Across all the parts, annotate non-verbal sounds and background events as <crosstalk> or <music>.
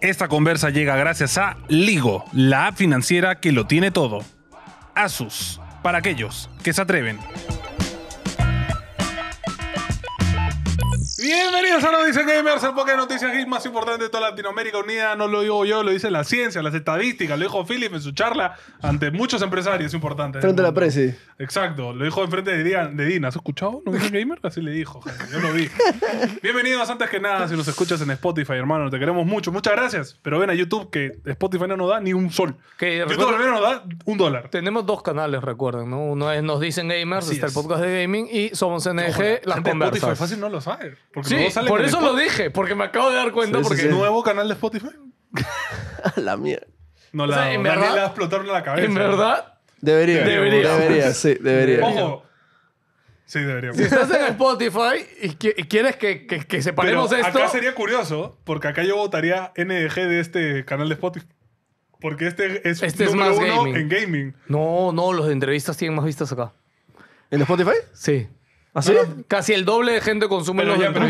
Esta conversa llega gracias a Ligo, la app financiera que lo tiene todo. Asus, para aquellos que se atreven. Bienvenidos a Noticias Gamers, el podcast de noticias más importante de toda Latinoamérica Unida. No lo digo yo, lo dice la ciencia, las estadísticas, lo dijo Philip en su charla ante muchos empresarios importantes. Frente a la prensa. Exacto, lo dijo enfrente de, de Dina. ¿Has escuchado Dicen Gamer? Así le dijo, yo lo vi. <laughs> Bienvenidos antes que nada, si nos escuchas en Spotify, hermano, te queremos mucho. Muchas gracias, pero ven a YouTube que Spotify no nos da ni un sol. Que YouTube al menos nos da un dólar. Tenemos dos canales, recuerden, ¿no? Uno es Nos Dicen Gamers, está el podcast de gaming, y Somos NG, la las gente, Spotify fácil no lo sabe sí, por eso lo dije, porque me acabo de dar cuenta. nuevo canal de Spotify. <laughs> la mierda. No, la, O sea, en verdad- la cabeza. En verdad, Debería. Debería. Debería, sí, debería. Ojo. Sí, debería. si estás en Spotify y, quieres que, que, que separemos esto. acá sería curioso, porque acá yo votaría NDG de este canal de Spotify. Porque este es Este es más uno en gaming. No, no, los de entrevistas tienen más vistas acá. ¿En Spotify? Sí. ¿Así? ¿Ah, casi el doble de gente consume los ya, pero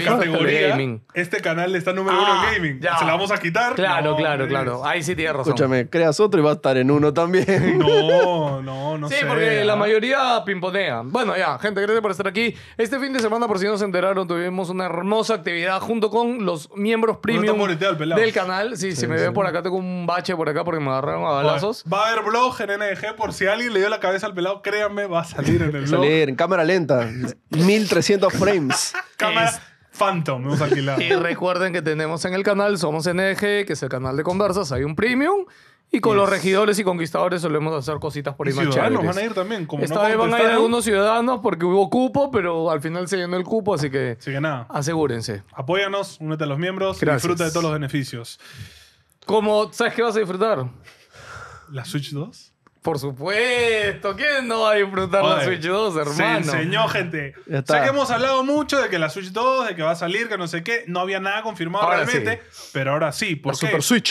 en Este canal está número uno en ah, gaming. Se la vamos a quitar. Claro, claro, claro. Ahí sí tiene razón. Escúchame, creas otro y va a estar en uno también. No, <laughs> no, no sé. Sí, porque ¿ah? la mayoría pimponea. Bueno, ya, gente, gracias por estar aquí. Este fin de semana, por si no se enteraron, tuvimos una hermosa actividad junto con los miembros premium del, canal. Sí, sí si me ven por acá, tengo un bache por acá porque me agarraron a balazos. va a haber blog en NG. Por si alguien le dio la cabeza al pelado, créanme, va a salir en el blog. Salir en cámara lenta. 1300 frames. <laughs> Cámara Phantom hemos alquilado. Y recuerden que tenemos en el canal Somos NG, que es el canal de conversas, hay un premium. Y con los regidores y conquistadores solemos hacer cositas por ahí ciudadanos van a ir también. van a ir algunos ciudadanos porque hubo cupo, pero al final se llenó el cupo, así que, nada. asegúrense. Apóyanos, únete a los miembros, y disfruta de todos los beneficios. Como, ¿sabes qué vas a disfrutar? ¿La Switch 2? Por supuesto, ¿quién no va a disfrutar la Switch 2, hermano? Se enseñó, gente. Sé que hemos hablado mucho de que la Switch 2, de que va a salir, que no sé qué. No había nada confirmado realmente, pero ahora sí. ¿Por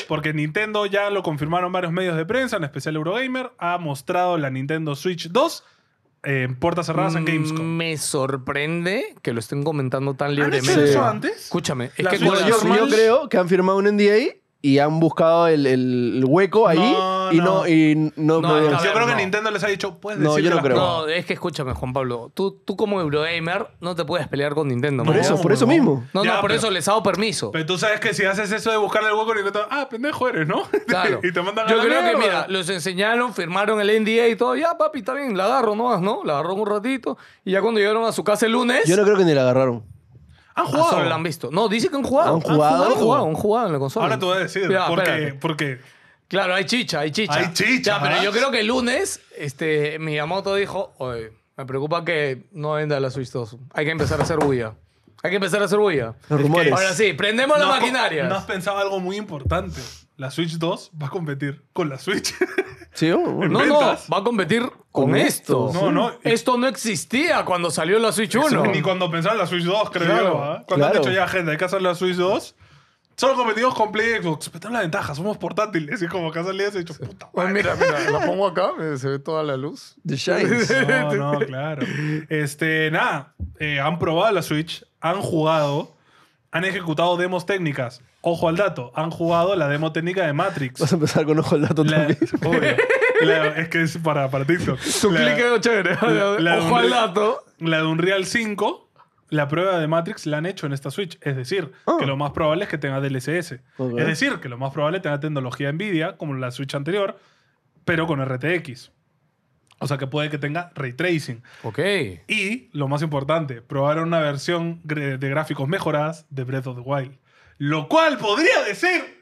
Porque Nintendo ya lo confirmaron varios medios de prensa, en especial Eurogamer, ha mostrado la Nintendo Switch 2 eh, en puertas cerradas en Gamescom. Mm, me sorprende que lo estén comentando tan libremente. hecho antes? Escúchame, es que yo, creo que han firmado un NDA y han buscado el, el hueco ahí. No y no, y no, Yo creo que Nintendo les ha dicho, puedes No, yo no creo. No, es que escúchame, Juan Pablo. Tú, tú como Eurogamer no te puedes pelear con Nintendo. Por eso, por eso mismo. No, no, por eso les hago permiso. Pero tú sabes que si haces eso de buscarle el hueco, Nintendo ah, pendejo eres, ¿no? Claro. <laughs> y te mandan a Yo creo que, mira, los enseñaron, firmaron el NDA y todo. Ya, papi, está bien, la agarro nomás, ¿no? La agarró un ratito. Y ya cuando llegaron a su casa el lunes, Yo no creo que ni la agarraron. Han ah, jugado. solo la han visto. No, dice que han jugado. ¿Han jugado? Han jugado, han jugado en la consola. Ahora te voy a decir, porque, porque Claro, hay chicha, hay chicha. Hay chicha. pero yo creo que el lunes, este, Miyamoto dijo, oye, me preocupa que no venda la Switch 2. Hay que empezar a hacer bulla. Hay que empezar a hacer bulla. Los rumores. Ahora sí, prendemos la maquinaria. No has pensado algo muy importante. La Switch 2 va a competir con la Switch. Sí, oh, <laughs> ¿no? No, no, va a competir con, esto. esto. No, no. Esto no existía cuando salió la Switch 1. ni cuando en la Switch 2, creo yo. Cuando han dicho ya, gente, hay que hacer la Switch 2 son Play, complejos, pero la ventaja, somos portátiles. Y como que le he dicho, puta madre. Mira, mira, la pongo acá, se ve toda la luz. The <laughs> No, no, <laughs> claro. Este, nada, eh, han probado la Switch, han jugado, han ejecutado demos técnicas. Ojo al dato, han jugado la demo técnica de Matrix. Vas a empezar con ojo al dato la, <laughs> es que es para, para TikTok. Su clic chévere. ojo al dato. La de Unreal 5 la prueba de Matrix la han hecho en esta Switch. Es decir, ah. que lo más probable es que tenga DLSS. Es decir, que lo más probable es tenga tecnología NVIDIA, como la Switch anterior, pero con RTX. O sea que puede que tenga ray tracing. Ok. Y lo más importante, probaron una versión de gráficos mejoradas de Breath of the Wild. Lo cual podría decir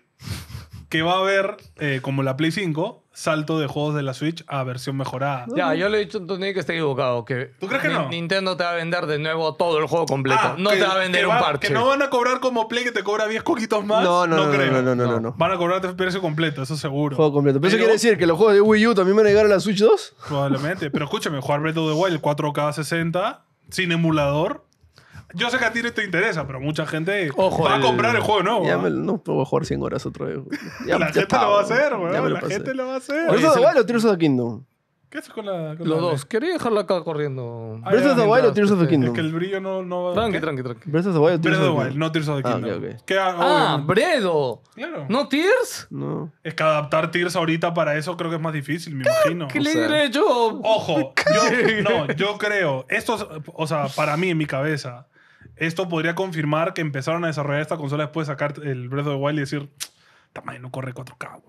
que va a haber, eh, como la Play 5, salto de juegos de la Switch a versión mejorada. Ya, yo le he dicho a Tony que está equivocado. Que ¿Tú crees que no? Nintendo te va a vender de nuevo todo el juego completo. Ah, no te va a vender un parche. Que no van a cobrar como Play que te cobra 10 coquitos más. No, no, no, no, no, no, no, Van a cobrarte precio completo, eso seguro. Juego completo. ¿Pero eso quiere decir que los juegos de Wii U también van a llegar a la Switch 2? Probablemente. Pero escúchame, jugar Breath of the Wild 4K 60 sin emulador yo sé que a ti te interesa, pero mucha gente va a comprar el juego nuevo. Ya ¿no? me, no puedo jugar 100 horas otra vez. la gente lo va a hacer, güey. La gente lo va a hacer. Breath of the Wild o Tears of the Kingdom. ¿Qué haces con la. Los dos. Quería dejarlo acá corriendo. Ah, Breath of the Wild o Tears of the Es Kingdom. que el brillo no, no va. Tranqui, tranqui, tranqui. Breath of the Wild o Tears of the Wild, no Tears of the ah, Kingdom. Ah, Bredo. claro. ¿No Tears? No. Es que adaptar Tears ahorita para eso creo que es más difícil, me imagino. ¿Qué le diré yo? Ojo, yo, <laughs> no, yo creo, esto, o sea, para mí en mi cabeza, esto podría confirmar que empezaron a desarrollar esta consola después de sacar el Breath of the Wild y decir, tamaño no corre 4K,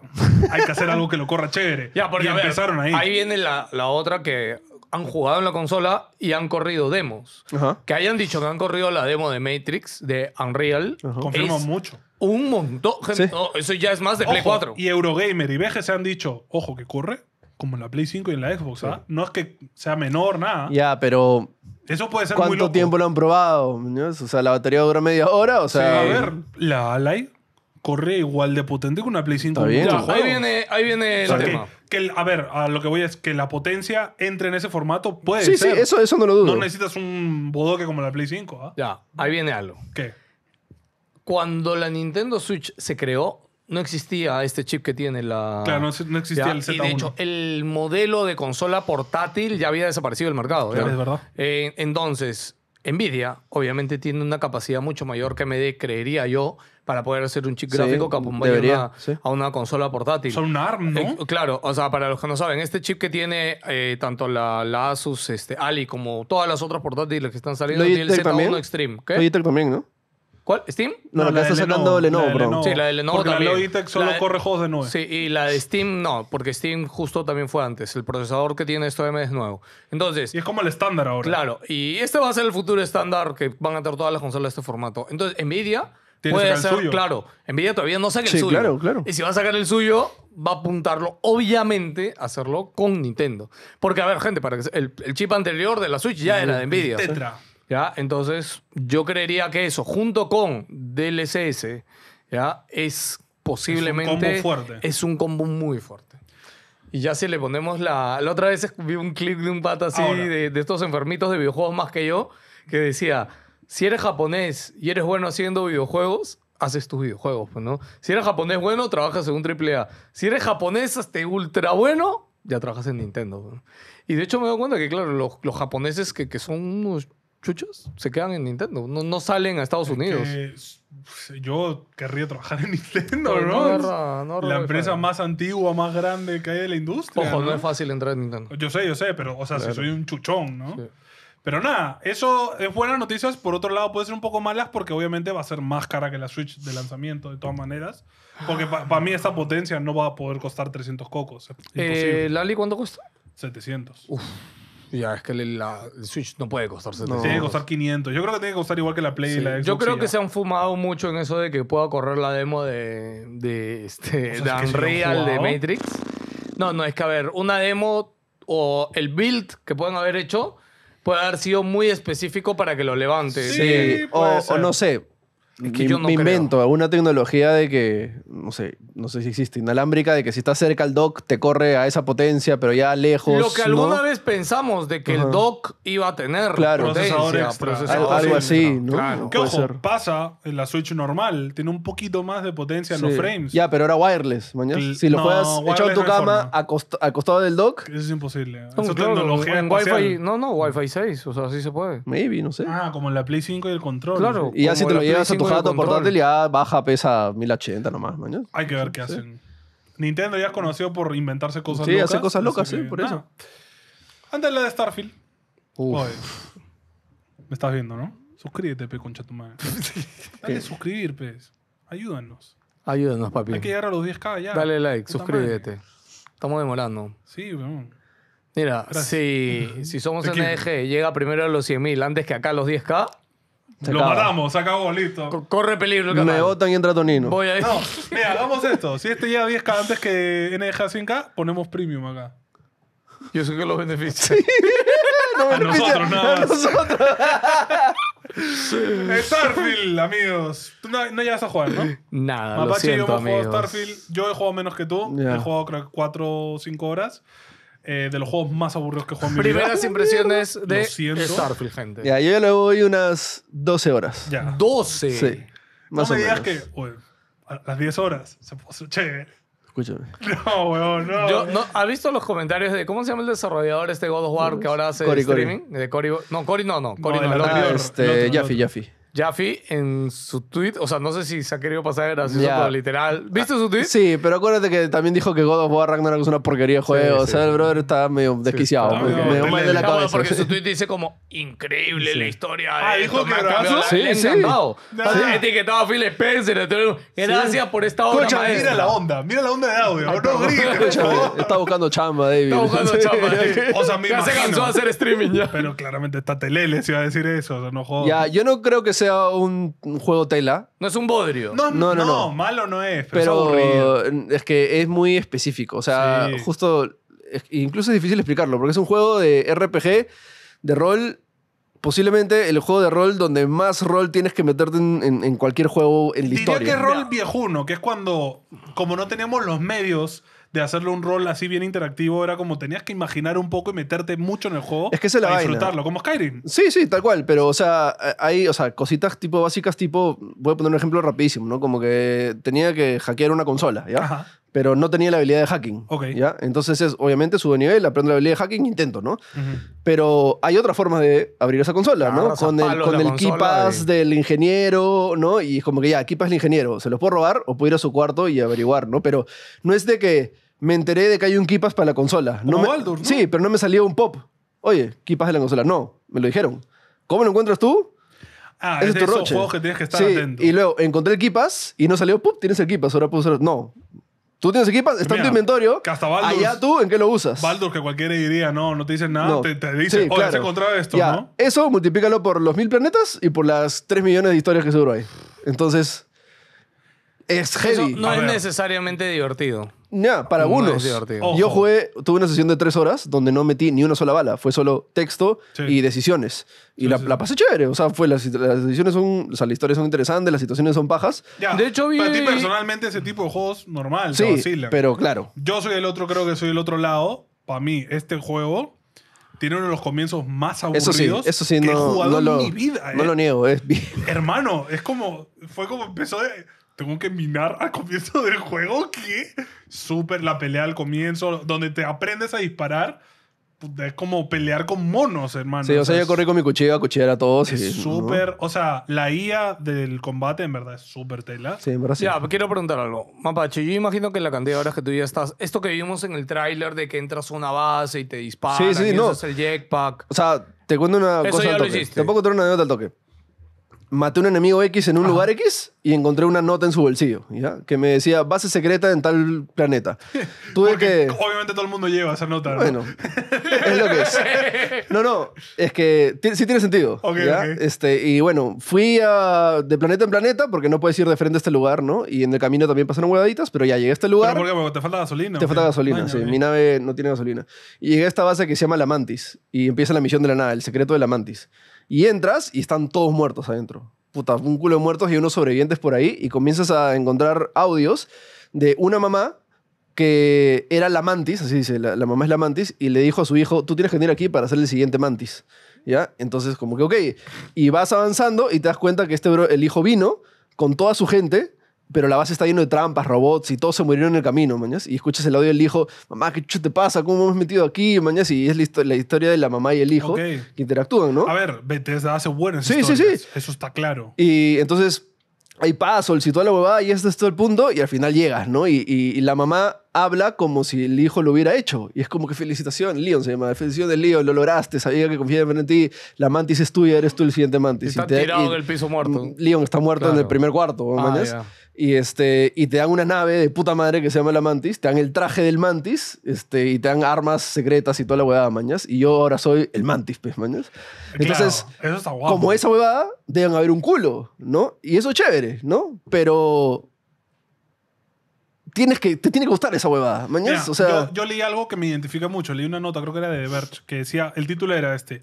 <laughs> Hay que hacer algo que lo corra chévere. Ya, porque y empezaron ahí. Ahí viene la, otra que han jugado en la consola y han corrido demos. Que hayan dicho que han corrido la demo de Matrix, de Unreal. Confirma mucho. Un montón. Oh, eso ya es más de Play 4. Y Eurogamer y BG se han dicho, ojo, que corre como en la Play 5 y en la Xbox, ¿ah? No es que sea menor, nada. Ya, pero eso puede ser ¿Cuánto muy loco. tiempo lo han probado? O sea, la batería dura media hora. O sea, sí. A ver, la Live corre igual de potente que una Play 5. ahí viene, ahí a ver, a lo que voy es que la potencia entre en ese formato. Puede ser. Sí, eso, eso no lo dudo. No necesitas un bodoque como la Play 5. ¿ah? Ya, ahí viene algo. ¿Qué? Cuando la Nintendo Switch se creó, no existía este chip que tiene la. Claro, no, existía el Z1. Y de hecho, el modelo de consola portátil ya había desaparecido del mercado. Claro, es verdad. Eh, entonces, Nvidia obviamente tiene una capacidad mucho mayor que AMD, creería yo, para poder hacer un chip gráfico que a, una consola portátil. Son un ARM, ¿no? Eh, claro, o sea, para los que no saben, este chip que tiene eh, tanto la, Asus, este, Ali, como todas las otras portátiles que están saliendo, tiene el Z1 Extreme. ¿Qué? también, ¿no? ¿Cuál? ¿Steam? No, la, está sacando Lenovo, Lenovo, Sí, la de Lenovo porque también. La Logitech solo corre juegos de nube. Sí, y la de Steam no, porque Steam justo también fue antes. El procesador que tiene esto M es nuevo. Entonces. Y es como el estándar ahora. Claro, y este va a ser el futuro estándar que van a tener todas las consolas de este formato. Entonces, Nvidia. Puede ser, claro. Nvidia todavía no saca el suyo. sí, Claro, claro. Y si va a sacar el suyo, va a apuntarlo, obviamente, a hacerlo con Nintendo. Porque, a ver, gente, para que el, chip anterior de la Switch ya era de Nvidia. Tetra. ¿ya? Entonces, yo creería que eso, junto con DLSS, ¿ya? Es posiblemente... Es un combo fuerte. Es un combo muy fuerte. Y ya si le ponemos la... La otra vez vi un clip de un pato así, de, estos enfermitos de videojuegos más que yo, que decía, si eres japonés y eres bueno haciendo videojuegos, haces tus videojuegos, pues, ¿no? Si eres japonés bueno, trabajas en un AAA. Si eres japonés hasta ultra bueno, ya trabajas en Nintendo. Y de hecho me doy cuenta que, claro, los, los japoneses que, que son unos chuchos se quedan en Nintendo, no, salen a Estados Unidos. yo querría trabajar en <laughs> Nintendo, ¿no? la empresa más antigua, más grande que hay de la industria. Ojo, no, es fácil entrar en Nintendo. Yo sé, yo sé, pero, o sea, si soy un chuchón, ¿no? Pero nada, eso es buenas noticias. Por otro lado, puede ser un poco malas porque obviamente va a ser más cara que la Switch de lanzamiento, de todas maneras. Porque para mí esta potencia no va a poder costar 300 cocos. Eh, ¿Lali cuánto cuesta? 700. Uf. Ya, es que la, el Switch no puede costar 700. Tiene que costar 500. Yo creo que tiene que costar igual que la Play y la Xbox. Yo creo que se han fumado mucho en eso de que pueda correr la demo de, de, este, de Unreal, de Matrix. No, no, es que a ver, una demo o el build que pueden haber hecho puede haber sido muy específico para que lo levante. o no sé que yo me invento alguna tecnología de que, no sé, no sé si existe, inalámbrica, de que si está cerca el dock te corre a esa potencia, pero ya lejos. Lo que alguna vez pensamos de que el dock iba a tener claro. procesador, Algo así, ¿no? Claro. Que, pasa en la Switch normal, tiene un poquito más de potencia en los frames. Ya, pero era wireless, mañana. Si lo juegas echado en tu cama, acostado del dock. Eso es imposible. esa pues tecnología wi no, no, Wi-Fi 6, o sea, sí se puede. Maybe, no sé. Ah, como en la Play 5 y el control. Claro. Y así te lo llevas a tu rato portátil ya baja, pesa 1080 nomás, Hay que ver qué hacen. Nintendo ya es conocido por inventarse cosas sí, locas. Sí, hace cosas locas, sí, por eso. Antes la de Starfield. me estás viendo, ¿no? Suscríbete, pe, concha tu madre. <laughs> Dale suscribir, pe. Ayúdanos. Ayúdanos, papi. Hay que llegar a los 10k ya. Dale like, suscríbete. Estamos demorando. Sí, weón. Mira, si, si, somos NDG, llega primero a los 100.000 antes que acá a los 10K, lo matamos, se acabó, listo. corre peligro el Me canal. y entra Tonino. Voy a ir. No, mira, hagamos esto. Si este llega 10K antes que NDJ 5 k ponemos premium acá. Yo sé que los beneficios. <laughs> No, A nosotros nada más. Starfield, amigos. Tú no, llegas a jugar, ¿no? Nada, lo y yo siento, hemos amigos. Starfield. Yo he jugado menos que tú. He jugado creo 4 o 5 horas de los juegos más aburridos que he mi vida. Primeras impresiones de Starfleet, Starfield, gente. Ya, yo le voy unas 12 horas. Ya. 12. Sí. Más o menos. que, a las 10 horas se puso chévere. Escúchame. No, weón, no. Yo, ¿Has visto los comentarios de cómo se llama el desarrollador este God of War que ahora hace streaming? Cory, no, Cory no, no. Cory no, Jaffy en su tweet, o sea, no sé si se ha querido pasar gracioso, pero literal. ¿Viste su tweet? Sí, pero acuérdate que también dijo que God of War Ragnarok es una porquería de juego. o sea, el brother está medio desquiciado. Me medio- mal de la cabeza. Porque su tweet dice como increíble la historia. Ah, dijo que me ha Sí, sí. Etiquetado a Phil Spencer. Gracias por esta onda. Escucha, mira la onda, mira la onda de audio. No grites, Está buscando chamba, David. Está buscando chamba. <laughs> O sea, mira. Ya se cansó de hacer streaming ya. Pero claramente está Telele si va a decir eso, o sea, no jodas. Ya, yo no creo que sea un, juego tela. No es un bodrio. No, no, no. no, malo no es, pero, es, que es muy específico. O sea, justo. incluso es difícil explicarlo, porque es un juego de RPG, de rol. Posiblemente el juego de rol donde más rol tienes que meterte en, cualquier juego en la historia. Diría que rol viejuno, que es cuando, como no tenemos los medios de hacerle un rol así bien interactivo era como tenías que imaginar un poco y meterte mucho en el juego. Es que a disfrutarlo, como Skyrim. Sí, sí, tal cual. Pero, o sea, eh, hay, o sea, cositas tipo básicas, tipo, voy a poner un ejemplo rapidísimo, ¿no? Como que tenía que hackear una consola, ¿ya? Ajá pero no tenía la habilidad de hacking. ¿ya? Entonces, es, obviamente, subo de nivel, aprendo la habilidad de hacking, intento, ¿no? Pero hay otra forma de abrir esa consola, ah, ¿no? Con el, con del ingeniero, ¿no? Y es como que ya, keypass del ingeniero, se los puedo robar o puedo ir a su cuarto y averiguar, ¿no? Pero no es de que me enteré de que hay un keypass para la consola. no, Sí, pero no me salió un pop. Oye, keypass de la consola. No, me lo dijeron. ¿Cómo lo encuentras tú? Ah, es, de esos juegos que tienes que estar sí, Y luego encontré el keypass y no salió, pop. Tienes el keypass, ahora puedo No, Tú tienes equipas, está en tu inventario. allá tú, ¿en qué lo usas? Baldur, que cualquiera diría, no, no te dicen nada, te, dicen, Sí, oye, has encontrado esto, ¿no? Eso multiplícalo por los mil planetas y por las tres millones de historias que seguro hay. Entonces, es Eso heavy. no es necesariamente divertido. No, para algunos. Yo jugué, tuve una sesión de tres horas donde no metí ni una sola bala, fue solo texto y decisiones. Y la, pasé chévere, o sea, fue las, decisiones son, historias son interesantes, las situaciones son bajas De hecho, Para ti personalmente ese tipo de juegos normal, Sí, pero claro. Yo soy el otro, creo que soy el otro lado. Para mí, este juego tiene uno de los comienzos más aburridos eso que he no, jugado lo, en mi vida. no lo eh. niego. Es Hermano, es como. Fue como empezó. de- tengo que minar al comienzo del juego, ¿qué? Súper la pelea al comienzo, donde te aprendes a disparar. Es como pelear con monos, hermano. Sí, o sea, yo corrí con mi cuchilla, cuchillera, todo. a todos. Es súper. O sea, la IA del combate en verdad es súper tela. Sí, en verdad Ya, quiero preguntar algo. Mapache, yo imagino que la cantidad de horas que tú ya estás. Esto que vimos en el tráiler de que entras a una base y te disparas. Sí, sí, no. el jetpack. O sea, te cuento una cosa. al toque. Tampoco te una al toque maté a un enemigo X en un lugar X y encontré una nota en su bolsillo, ¿ya? Que me decía, base secreta en tal planeta. <laughs> Tuve que... obviamente todo el mundo lleva esa nota, ¿no? Bueno, es lo que es. No, no, es que sí tiene sentido. Este, y bueno, fui de planeta en planeta porque no puedes ir de frente a este lugar, ¿no? Y en el camino también pasaron huevaditas, pero ya llegué a este lugar. por qué? Porque te falta gasolina. Te falta gasolina, sí. Mi nave no tiene gasolina. Y llegué a esta base que se llama La Mantis y empieza la misión de la nave, el secreto de La Mantis. Y entras y están todos muertos adentro. Puta, un culo de muertos y unos sobrevivientes por ahí. Y comienzas a encontrar audios de una mamá que era la mantis, así dice, la, mamá es la mantis, y le dijo a su hijo, tú tienes que venir aquí para hacer el siguiente mantis. ¿Ya? Entonces, como que, ok. Y vas avanzando y te das cuenta que este el hijo vino con toda su gente pero la base está llena de trampas, robots y todos se murieron en el camino, mañas. Y escuchas el audio del hijo, mamá, ¿qué te pasa? ¿Cómo hemos metido aquí, mañas? Y es la, historia de la mamá y el hijo que interactúan, ¿no? A ver, Bethesda hace buenas sí, historias. Sí, sí, sí. Eso está claro. Y entonces hay paso, y toda la huevada y este es todo el punto y al final llegas, ¿no? Y, la mamá habla como si el hijo lo hubiera hecho y es como que felicitación, Leon se llama, felicitación Leon, lo lograste, sabía que confiaba en ti, la mantis es tuya, eres tú el siguiente mantis. Está tirado del el piso muerto. Leon está muerto en el primer cuarto, ah, y, este, y te dan una nave de puta madre que se llama la Mantis, te dan el traje del Mantis este, y te dan armas secretas y toda la huevada, mañas. Y yo ahora soy el Mantis, pues, mañas. Entonces, como esa huevada, deben haber un culo, ¿no? Y eso es chévere, ¿no? Pero tienes que, te tiene que gustar esa huevada. mañas. o sea... Yo, yo, leí algo que me identifica mucho. Leí una nota, creo que era de Verge, que decía, el título era este,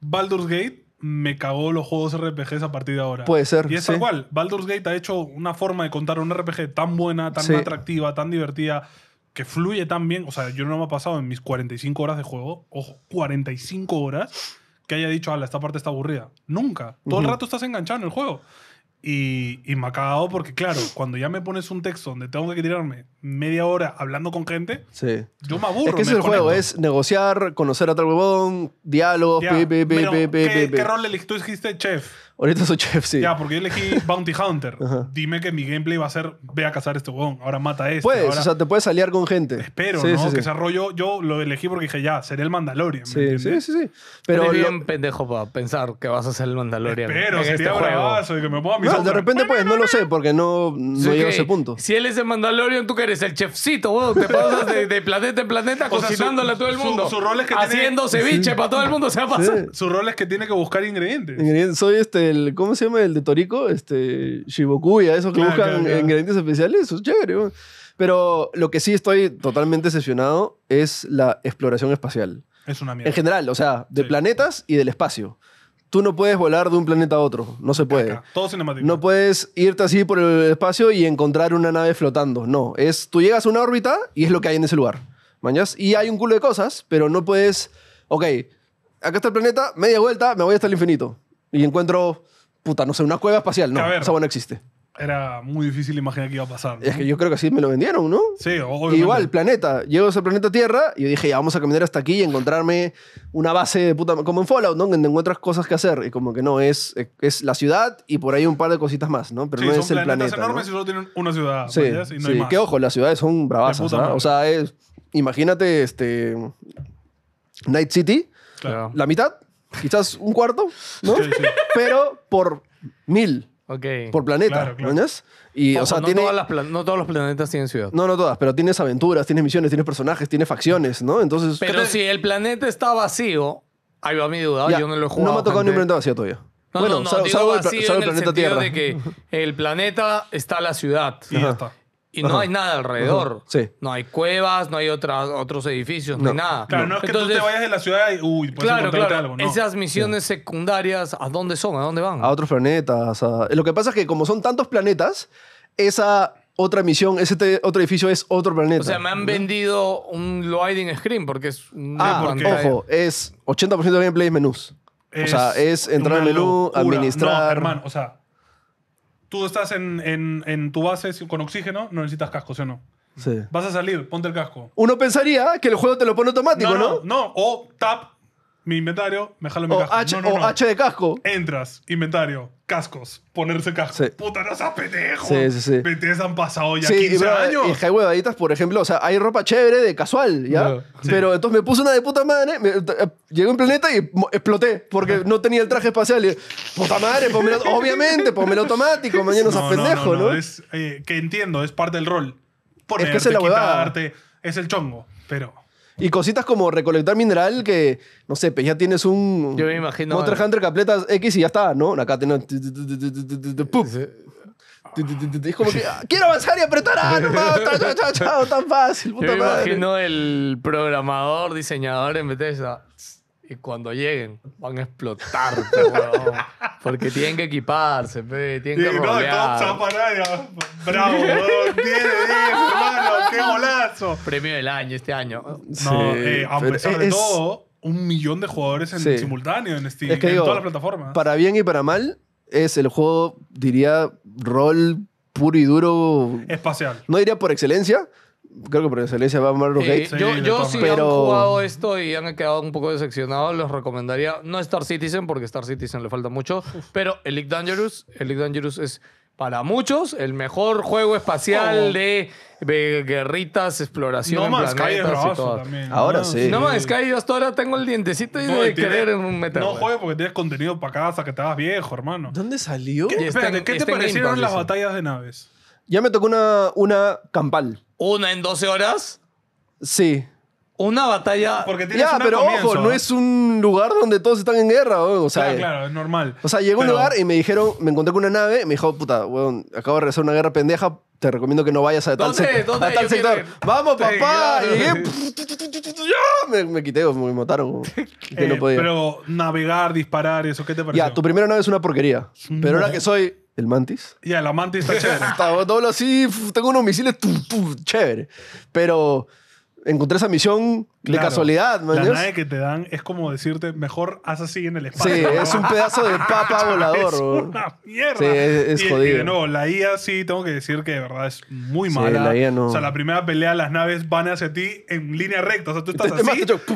Baldur's Gate me cagó los juegos RPGs a partir de ahora. Puede ser. Y es igual Baldur's Gate ha hecho una forma de contar un RPG tan buena, tan atractiva, tan divertida, que fluye tan bien. O sea, yo no me ha pasado en mis 45 horas de juego, ojo, 45 horas, que haya dicho, ala, esta parte está aburrida. Nunca. Todo el rato estás enganchado en el juego. Y, me ha porque, claro, cuando ya me pones un texto donde tengo que tirarme media hora hablando con gente, yo me aburro. Es que ese es el juego, es negociar, conocer a tal huevón, diálogos, ¿qué, rol ¿Tú dijiste chef? Ahorita soy chef, sí. Ya, porque yo elegí <laughs> Bounty Hunter. Dime que mi gameplay va a ser, ve a cazar este huevón, ahora mata a este. Puedes, o sea, te puedes aliar con gente. Espero, ¿no? que ese rollo, yo lo elegí porque dije, ya, seré el Mandalorian. Sí, sí, sí, Pero bien pendejo para pensar que vas a ser el Mandalorian. Pero sería este bravazo y que me ponga mis De repente, pues, no lo sé, porque no, no llego a ese punto. Si él es el Mandalorian, tú que eres el chefcito, huevón. Te pasas de, planeta en planeta <laughs> a todo el mundo. Su, Haciendo ceviche para todo el mundo, se va a pasar. Su rol es que tiene que buscar Ingredientes. Soy este el, ¿cómo se llama? El de Torico, este, a esos que buscan ingredientes especiales, Pero lo que sí estoy totalmente sesionado es la exploración espacial. Es una mierda. En general, o sea, de planetas y del espacio. Tú no puedes volar de un planeta a otro, no se puede. todo cinemático. No puedes irte así por el espacio y encontrar una nave flotando, no. Es, tú llegas a una órbita y es lo que hay en ese lugar. ¿Mañas? Y hay un culo de cosas, pero no puedes... Ok, acá está el planeta, media vuelta, me voy hasta el infinito. Y encuentro, puta, no sé, una cueva espacial. No, esa no existe. Era muy difícil imaginar que iba a pasar. Es que yo creo que así me lo vendieron, ¿no? Sí, obviamente. Igual, planeta. Llego a ese planeta Tierra y dije, ya, vamos a caminar hasta aquí y encontrarme una base de puta... Como en Fallout, ¿no? Donde encuentras cosas que hacer. Y como que no, es, es la ciudad y por ahí un par de cositas más, ¿no? Pero no es el planeta. enormes y solo tienen una ciudad. Sí, sí. Hay más. que ojo, las ciudades son bravas ¿no? O sea, es... Imagínate, este... Night City. La mitad quizás un cuarto, ¿no? Pero por mil. Okay. Por planeta, ¿no Y, no, no todos los planetas tienen ciudad. No, no todas, pero tienes aventuras, tienes misiones, tienes personajes, tienes facciones, ¿no? Entonces. Pero si el planeta está vacío, ahí va mi duda, yo no lo he No me ha tocado ni un planeta vacío todavía. No, bueno, no, no, salvo, salvo el, planeta Tierra. De que <laughs> el planeta está la ciudad. está y no hay nada alrededor. No hay cuevas, no hay otros edificios, no. nada. Claro, no, es que Entonces, tú te vayas de la ciudad y uy, Esas misiones secundarias, ¿a dónde son? ¿A dónde van? A otros planetas. Lo que pasa es que como son tantos planetas, esa otra misión, ese otro edificio es otro planeta. O sea, me han vendido un loading screen porque es Ah, ojo, es 80% de gameplay menús. o sea, es entrar al menú, administrar tú estás en, tu base con oxígeno, no necesitas casco, ¿sí o no? Sí. Vas a salir, ponte el casco. Uno pensaría que el juego te lo pone automático, ¿no? No, no, no. o tap mi inventario, me jalo mi casco. H, o H de casco. Entras, inventario, cascos, ponerse casco. Puta, no seas pendejo. Sí, sí, sí. han pasado ya sí, 15 años. Y hay huevaditas, por ejemplo, o sea, hay ropa chévere de casual, ¿ya? Pero entonces me puse una de puta madre, eh, llegué a un planeta y exploté porque no tenía el traje espacial. Y, puta madre, <laughs> obviamente, obviamente, el automático, mañana no seas pendejo, ¿no? Es, eh, que entiendo, es parte del rol. Ponerte, es que la es el chongo, pero... Y cositas como recolectar mineral que, no sé, pues ya tienes un Yo me imagino. Monster Hunter que X y ya está, ¿no? Acá Es como que quiero avanzar y apretar tan fácil, Yo me el programador, diseñador en Bethesda. Y cuando lleguen, van a explotar, <laughs> Porque tienen que equiparse, pe, tienen que no, rodear. Ah, bravo, 10 hermano. ¡Qué golazo! Premio del año este año. No, a pesar de es- todo, un millón de jugadores en simultáneo en Steam, en toda la plataforma. Para bien y para mal, es el juego, diría, rol puro y duro. Espacial. No diría por excelencia, creo que por excelencia va a eh, yo, si han jugado esto y han quedado un poco decepcionados, les recomendaría no Star Citizen, porque Star Citizen le falta mucho, pero Elite Dangerous, Elite Dangerous es para muchos el mejor juego espacial oh. de, guerritas, exploración, no más Sky Ahora sí. No yo hasta ahora tengo el dientecito y no, de querer meterme. No juegues porque tienes contenido para casa que te vas viejo, hermano. ¿Dónde salió? ¿qué te parecieron las batallas de naves? Ya me tocó una, una campal. ¿Una en 12 horas? Sí. Una batalla. Porque tienes Ya, pero ojo, no es un lugar donde todos están en guerra, O sea, Claro, eh, claro, es normal. o sea, llegó un lugar y me dijeron, me encontré con una nave, y me dijo, puta, weón, acabo de regresar una guerra pendeja, te recomiendo que no vayas a tal, ¿Dónde? ¿Dónde? sector. Vamos, papá. me, quité, me mataron. <laughs> Eh, pero navegar, disparar, eso, ¿qué te parece? Ya, tu primera nave es una porquería. Pero ahora que <laughs> soy el mantis. Ya, yeah, la mantis está <laughs> chévere. está, doblo así, tengo unos misiles, chévere. Pero encontré esa misión de casualidad, La nave que te dan es como decirte, mejor haz así en el espacio. Sí, es un pedazo de papa <laughs> volador. es una mierda. Sí, es, jodido. Y de nuevo, la IA sí tengo que decir que de verdad es muy mala. la O sea, la primera pelea las naves van hacia ti en línea recta. O sea, tú estás <laughs> así,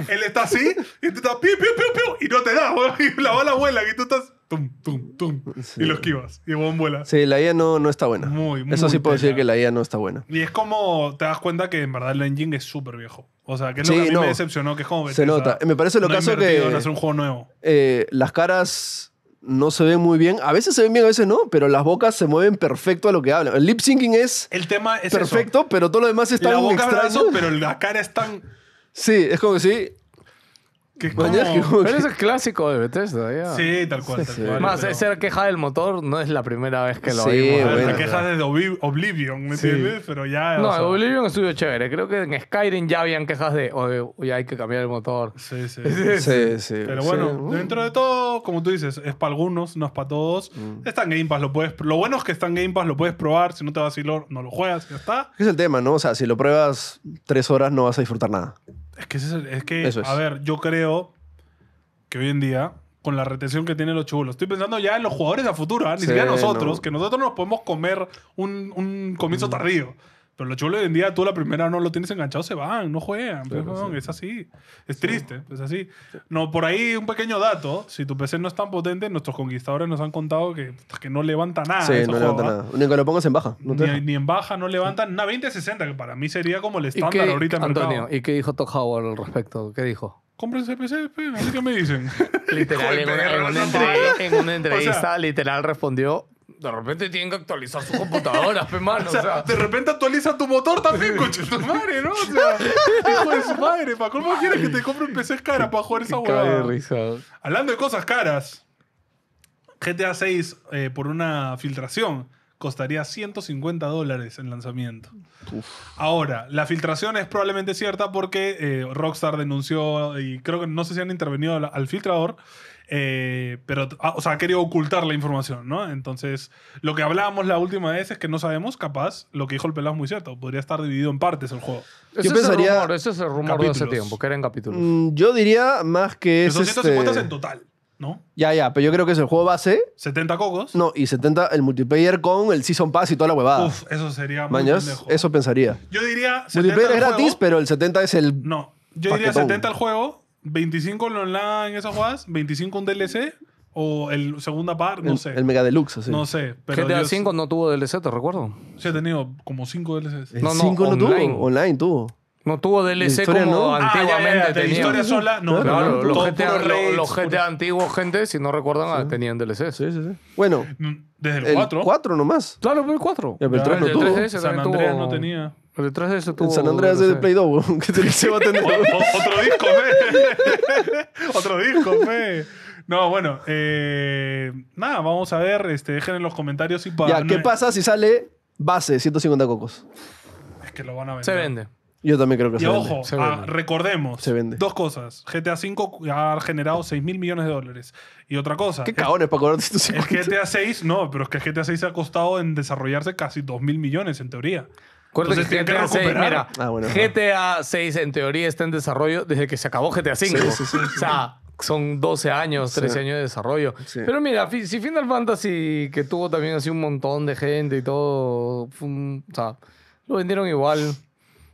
él está así, y tú estás piu, piu, piu, piu, y no te da, y la bala vuela, y tú estás tum, tum, tum, y lo esquivas, y vos vuela. Sí, la IA no, no está buena. Eso sí puedo decir que la IA no está buena. Y es como te das cuenta que en verdad el engine es súper viejo. O sea, que es lo que no. me decepcionó, que es como... Se nota. Me parece lo caso que... En hacer un juego nuevo. Eh, las caras no se ven muy bien. A veces se ven bien, a veces no, pero las bocas se mueven perfecto a lo que hablan. El lip syncing es, el tema es perfecto, pero todo lo demás está muy extraño. pero la cara es tan... <laughs> Sí, es como que sí, que Pero eso es clásico de Bethesda, ya. Sí, tal cual. Más, pero- esa queja del motor no es la primera vez que lo Sí, oímos. Bueno, quejas de Oblivion, ¿me Sí. Pero ya. No, Oblivion Oblivion estuvo chévere. Creo que en Skyrim ya habían quejas de, oye, hay que cambiar el motor. Sí, sí. <laughs> Sí, sí. Pero bueno, dentro de todo, como tú dices, es para algunos, no es para todos. Mm. Está en Game Pass, lo puedes. Lo bueno es que está en Game Pass, lo puedes probar. Si no te va a no lo juegas, ya está. Es el tema, ¿no? O sea, si lo pruebas tres horas no vas a disfrutar nada. Es que, es, que a ver, yo creo que hoy en día, con la retención que tienen los chulos, estoy pensando ya en los jugadores a futuro, ¿ah? ni siquiera nosotros, que nosotros nos podemos comer un, un comienzo mm. tardío. Pero lo chulo hoy en día, tú la primera no lo tienes enganchado, se van, no juegan. Pues, es así. Es triste, es así. No, por ahí un pequeño dato. Si tu PC no es tan potente, nuestros conquistadores nos han contado que, que no levanta nada. Sí, no levanta nada. Ni que lo pongas en baja. No ni, en baja no levantan. Una 2060, que para mí sería como el estándar ahorita en Antonio, ¿y qué dijo Todd Howard al respecto? ¿Qué dijo? cómprense PC, que me dicen? Literal, <laughs> en, una, entrevista, literal respondió, de repente tienen que actualizar su computadora. <laughs> pe de repente actualiza tu motor también, coche madre, ¿no? de su madre, cómo quieres que te compre un PC cara para jugar esa huevada? Hablando de cosas caras, GTA 6 eh, por una filtración costaría 150 dólares en lanzamiento. Ahora, la filtración es probablemente cierta porque eh, Rockstar denunció, y creo que no sé si han intervenido al filtrador, eh, pero, ah, o sea, ha querido ocultar la información, ¿no? Entonces, lo que hablábamos la última vez es que no sabemos, capaz, lo que dijo el pelado es muy cierto. Podría estar dividido en partes el juego. Yo pensaría, el rumor, ese es el rumor de hace tiempo, que eran capítulos. Mm, yo diría más que es. Son 150 este en total. ¿no? Ya, ya, pero yo creo que es el juego base. 70 cocos. No, y 70 el multiplayer con el Season Pass y toda la huevada. Uf, eso sería Mañas, Eso pensaría. Yo diría. 70 multiplayer es gratis, pero el 70 es el. No, yo diría 70 el juego, 25 en online, esas jugadas, 25 un DLC o el segunda par, no sé. El Mega Deluxe, así. No sé. Pero GTA V no tuvo DLC, te recuerdo. Sí, ha tenido como 5 DLCs. El no, 5 no, online. tuvo. Online tuvo. No tuvo DLC como antiguamente ah, ya, ya, historia sola, no. Claro, los, GTA, los, antiguos, gente, si no recuerdan, sí. tenían DLC. Sí, sí, sí. Bueno. Desde el, el 4. nomás. Claro, pero el 4. el 3 no tuvo. San Andreas no tenía. Detrás de eso San Andreas de Play Doh, que se va a tener. <laughs> otro disco, fe. <laughs> otro disco, fe. No, bueno, eh, nada, vamos a ver, este, dejen en los comentarios si para. Ya, ¿qué eh. pasa si sale base 150 cocos? Es que lo van a vender. Se vende. Yo también creo que se vende. Ojo, ah, recordemos se vende. dos cosas. GTA V ha generado 6 mil millones de dólares. Y otra cosa. Qué caones para cobrar 150? El GTA VI, no, pero es que el GTA se ha costado en desarrollarse casi 2 mil millones en teoría. GTA 6, mira, ah, GTA 6 en teoría está en desarrollo desde que se acabó GTA 5. O sea, son 12 años, 13 años de desarrollo. Pero mira, si Final Fantasy, que tuvo también así un montón de gente y todo, o sea, lo vendieron igual.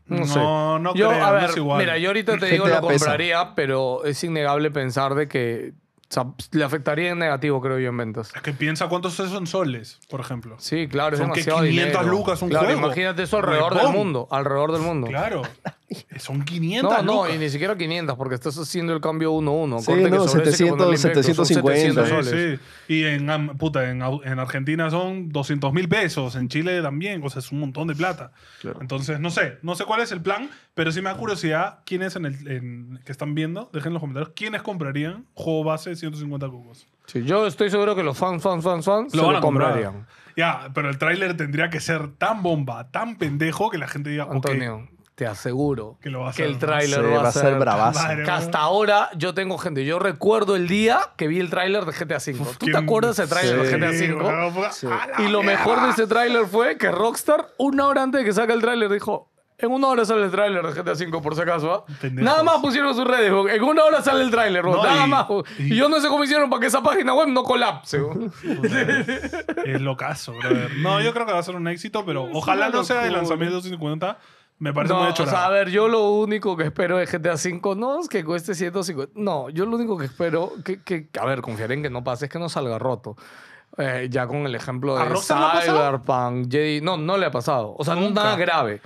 No, sé. no creo, no Mira, yo ahorita te digo, lo compraría, pero es innegable pensar de que o le afectaría en negativo, creo yo, en ventas. Es que piensa cuántos son soles, por ejemplo. Sí, claro, es demasiado 500 lucas un claro, Imagínate eso alrededor del mundo, alrededor del mundo. Claro. <laughs> <laughs> Son 500. No, no, y ni siquiera 500, porque estás haciendo el cambio 1-1. Sí, 750. Y en, puta, en, Argentina son 200 mil pesos, en Chile también, o sea, es un montón de plata. Entonces, no sé, no sé cuál es el plan, pero sí me da curiosidad quiénes en el que están viendo, dejen en los comentarios, quiénes comprarían juego base de 150 cubos. Sí, yo estoy seguro que los fans, fans, fans, fans lo, comprarían. Ya, pero el tráiler tendría que ser tan bomba, tan pendejo que la gente diga, Antonio, te aseguro que, el tráiler va, a ser, bravazo. hasta ahora yo tengo gente. Yo recuerdo el día que vi el tráiler de GTA V. ¿Tú te acuerdas del tráiler de GTA V? Y lo mejor de ese tráiler fue que Rockstar, una hora antes de que saca el tráiler, dijo... En una hora sale el tráiler de GTA V, por si acaso. ¿ah? Nada más pusieron sus redes. En una hora sale el tráiler. nada más. Y, yo no sé cómo hicieron para que esa página web no colapse. es locazo, No, yo creo que va a ser un éxito, pero ojalá no sea de lanzamiento 250 me parece muy hecho. a ver, yo lo único que espero de GTA V, no es que cueste 150. No, yo lo único que espero, que, que a ver, confiaré en que no pase, es que no salga roto. Eh, ya con el ejemplo de Cyberpunk, Jedi. No, no le ha pasado. O sea, no nada grave.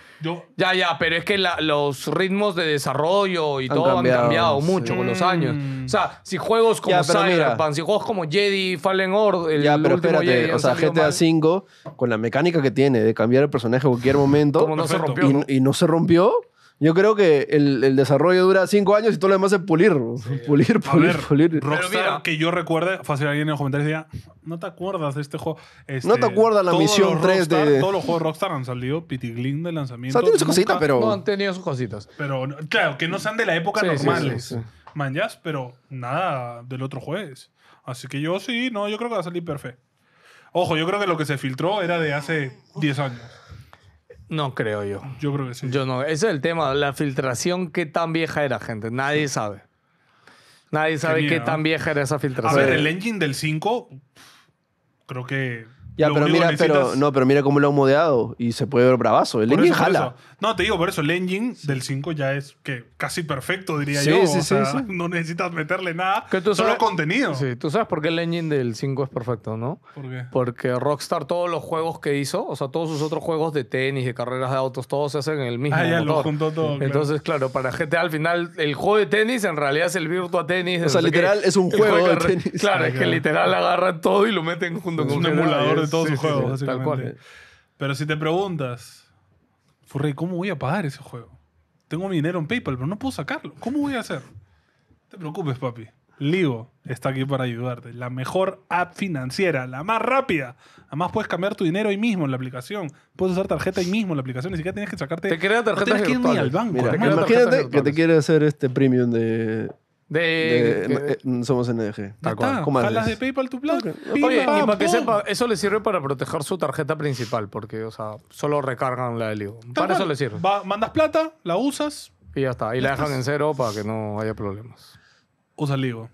Ya, ya, pero es que los ritmos de desarrollo y todo han cambiado mucho con los mm. años. O sea, si juegos como Cyberpunk, si juegos como Jedi, Fallen Order, el ya, pero espérate, O sea, GTA V, con la mecánica que tiene de cambiar el personaje en cualquier momento, no se rompió, y no se rompió yo creo que el, el desarrollo dura cinco años y todo lo demás es pulir. <laughs> Pulir, pulir, pulir. que yo recuerde, fácil alguien en los comentarios decía, no te acuerdas de este juego. Este, no te acuerdas la misión 3 de... Todos los juegos Rockstar han salido, Pitiglin de lanzamiento. O sus cositas, pero... No han tenido sus cositas. Pero claro, que no sean de la época normales. Manjas, pero nada del otro jueves. Así que yo sí, no, yo creo que va a salir perfecto. Ojo, yo creo que lo que se filtró era de hace 10 años. No creo yo. Yo creo que sí. Yo no. Ese es el tema. La filtración, qué tan vieja era, gente. Nadie sabe. Nadie sabe qué, tan vieja era esa filtración. A ver, el engine del 5, creo que ya, pero mira, pero, no, pero mira cómo lo ha modeado y se puede ver bravazo. El engine jala. No, te digo, por eso el engine del 5 ya es que casi perfecto, diría yo. <laughs> no necesitas meterle nada, solo contenido. Sí, tú sabes por qué el engine del 5 es perfecto, ¿no? Porque Rockstar, todos los juegos que hizo, o sea, todos sus otros juegos de tenis, de carreras de autos, todos se hacen en el mismo. Ah, Entonces, claro. para gente al final, el juego de tenis en realidad es el Virtua Tenis. O sea, literal, es un juego, de, tenis. Claro, ah, es que literal agarran todo y lo meten junto con un emulador de todos sus juegos, básicamente. Pero si te preguntas, Furrey, ¿cómo voy a pagar ese juego? Tengo mi dinero en PayPal, pero no puedo sacarlo. ¿Cómo voy a hacer? No te preocupes, papi. Ligo está aquí para ayudarte. La mejor app financiera, la más rápida. Además, puedes cambiar tu dinero ahí mismo en la aplicación. Puedes usar tarjeta ahí mismo en la aplicación. Ni siquiera tienes que sacarte. Te crea tarjeta. no al banco. imagínate que te quiere hacer este premium de, de, eh, mm, somos NDG. Jalas de PayPal tu plan. y para que eso le sirve para proteger su tarjeta principal, porque, o sea, solo recargan la de Ligo. Para eso le sirve. mandas plata, la usas, Y ya está. Y la dejan en cero para que no haya problemas. usa Ligo.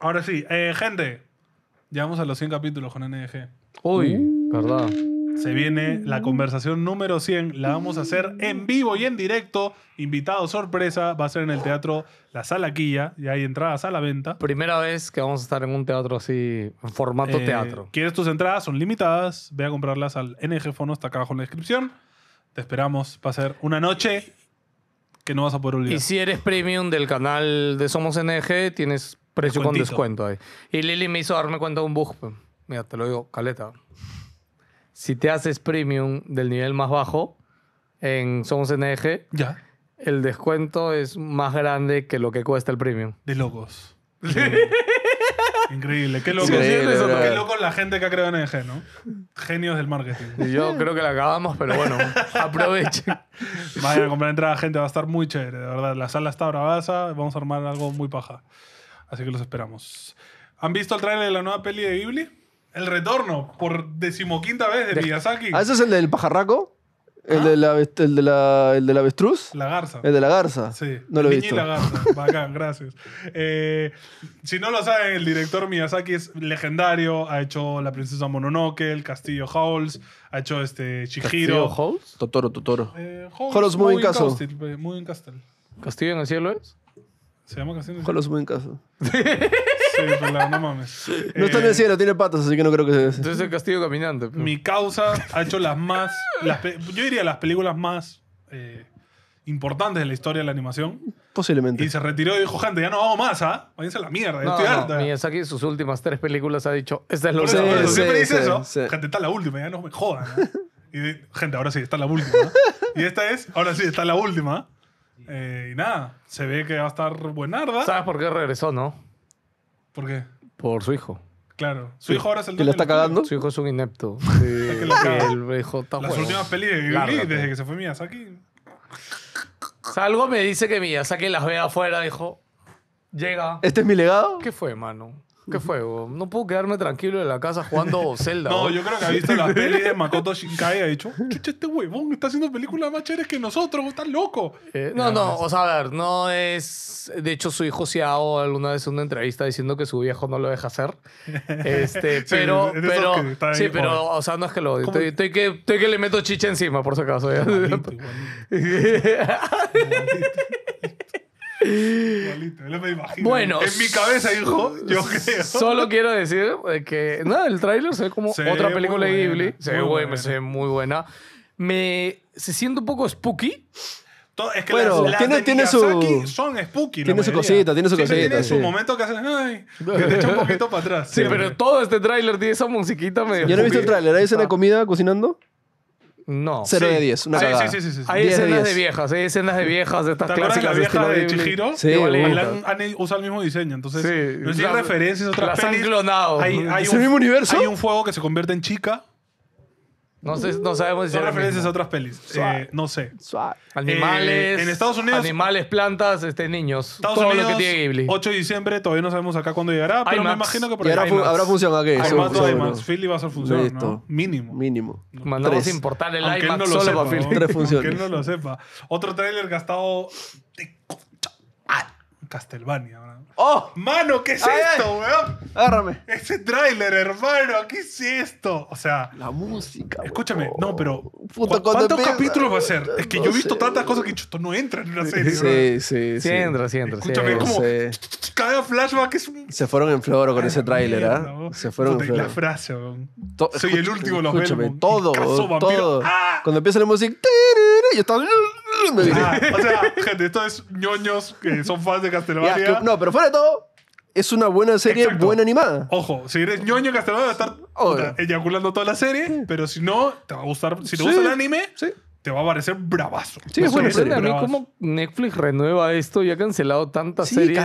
Ahora sí, eh, gente, llegamos a los 100 capítulos con NDG. Uy, ¿verdad? Se viene la conversación número 100. La vamos a hacer en vivo y en directo. Invitado sorpresa. Va a ser en el teatro La Sala Quilla. Ya hay entradas a la venta. Primera vez que vamos a estar en un teatro así, en formato eh, teatro. ¿Quieres tus entradas? Son limitadas. Ve a comprarlas al NG Fono. Está acá abajo en la descripción. Te esperamos. Va a ser una noche que no vas a poder olvidar. Y si eres premium del canal de Somos NG, tienes precio con descuento ahí. Y Lili me hizo darme cuenta de un bug. Pues. Mira, te lo digo, caleta si te haces premium del nivel más bajo en Somos NG, ya. el descuento es más grande que lo que cuesta el premium. De locos. <laughs> Increíble, qué locos Increíble, la gente que ha creado NG, ¿no? Genios del marketing. Yo creo que la acabamos, pero bueno, <laughs> aprovechen. Vaya, comprar entrada, gente, va a estar muy chévere, de verdad. La sala está bravaza, vamos a armar algo muy paja. Así que los esperamos. ¿Han visto el trailer de la nueva peli de Ghibli? El retorno por decimoquinta vez de, Miyazaki. ¿Ah, ese es el del pajarraco? ¿El, del de ¿Ah? la, el, de la, ¿El de la avestruz? La garza. El de la garza. Sí. No lo he visto. la garza. <laughs> Bacán, gracias. Eh, si no lo saben, el director Miyazaki es legendario. Ha hecho La princesa Mononoke, El castillo Halls, ha hecho este Chihiro. ¿Castillo Howls? Totoro, Totoro. Eh, Howls, muy en muy eh, en Castle. ¿Castillo en el cielo es? Se llama Castillo en el cielo. Howls muy en caso. <laughs> no mames. No está en el eh, cielo, tiene patas, así que no creo que se. Entonces el castillo caminante. Pues. Mi causa ha hecho las más. yo diría las películas más eh, importantes de la historia de la animación. posiblemente Y se retiró y dijo, gente, ya no hago más, ¿ah? Váyanse a la mierda, estoy harta. Miyazaki en sus últimas tres películas ha dicho, esta es la siempre dice eso. Gente, está la última, ya no me jodan. <laughs> Y gente, ahora sí, está la última. Y esta es, ahora sí, está la última. Eh, y nada, se ve que va a estar buenarda. ¿Sabes por qué regresó, no? ¿Por qué? Por su hijo. Claro. Su hijo ahora es el ¿Que le está cagando? Su hijo es un inepto. <laughs> Sí. <laughs> Ah, que el hijo está Las últimas pelis de Ghibli, desde que se fue Miyazaki. Salgo, me dice que Miyazaki las ve afuera, dijo. Llega. ¿Este es mi legado? ¿Qué fue, mano? ¿Qué fue? No puedo quedarme tranquilo en la casa jugando <laughs> Zelda. no, yo creo que ha visto la <laughs> peli de Makoto Shinkai y ha dicho, chucha, este huevón está haciendo películas más chéveres que nosotros, vos estás loco. Eh, no, no, o sea, a ver, no es... De hecho, su hijo se ha dado alguna vez en una entrevista diciendo que su viejo no lo deja hacer. <laughs> Este, pero... sí, pero, sí, pero, o sea, no es que lo... Estoy, estoy, que, que le meto chicha encima, por si acaso. Igualito, no me imagino. Bueno, en mi cabeza, hijo, yo creo. Solo quiero decir que nada, el tráiler se ve como otra película de Ghibli. Se ve, muy, buena. Me se siente un poco spooky. es que bueno, tiene, tiene su, son spooky. Tiene su cosita, tiene su cosita. Tiene su momento que hace. ay, que te echa un poquito para atrás. Sí, pero todo este tráiler tiene esa musiquita medio. Yo no he visto el tráiler. ¿Hay escena de comida cocinando? No. 0 de 10. Una Sí, sí, sí, sí. Hay escenas de, viejas, hay escenas de viejas, de estas ¿Te clásicas. La vieja de, Chihiro? Sí, han, han, eh, usado el mismo diseño. Entonces, sí. no hay referencias a otras las han clonado. Hay, hay ¿Es un, el mismo universo? Hay un fuego que se convierte en chica. No, sé, no sabemos si Son referencias a otras pelis. Eh, no sé. Eh, animales. en Estados Unidos. Animales, plantas, este, niños. Estados todo Unidos, lo que tiene Ghibli. 8 de diciembre, todavía no sabemos acá cuándo llegará, pero me imagino que por ahí. habrá, fu- habrá función aquí. Hay más de IMAX. Philly va a ser función. Mínimo. Mínimo. Mandamos Tres. importar el IMAX solo sepa, para Philly. Tres él no lo sepa. Otro trailer gastado de Castlevania. weón. ¡Oh! ¡Mano, qué es esto, weón! Agárrame. Ese tráiler, hermano, ¿qué es esto? O sea. La música. Escúchame, no, pero. ¿Cuántos capítulos va a ser? Es que yo he visto tantas cosas que esto no entra en una serie. Sí, sí, sí. entra, sí entra. Escúchame, sí, como. Cada flashback es un. Se fueron en floro con ese tráiler, ¿ah? ¿eh? Se fueron en floro. frase, Soy el último, los Escúchame, todo, todo. ¡Ah! Cuando empieza la música, yo estaba. <laughs> o sea, gente, esto es ñoños que son fans de Castlevania. no, pero fuera de todo, es una buena serie, buena animada. Ojo, si eres ñoño Castlevania, vas a estar eyaculando toda la serie, pero si no, te va a gustar. Si te gusta el anime, Sí te va a parecer bravazo. Sí, es bueno, a mí cómo Netflix renueva esto y ha cancelado tantas series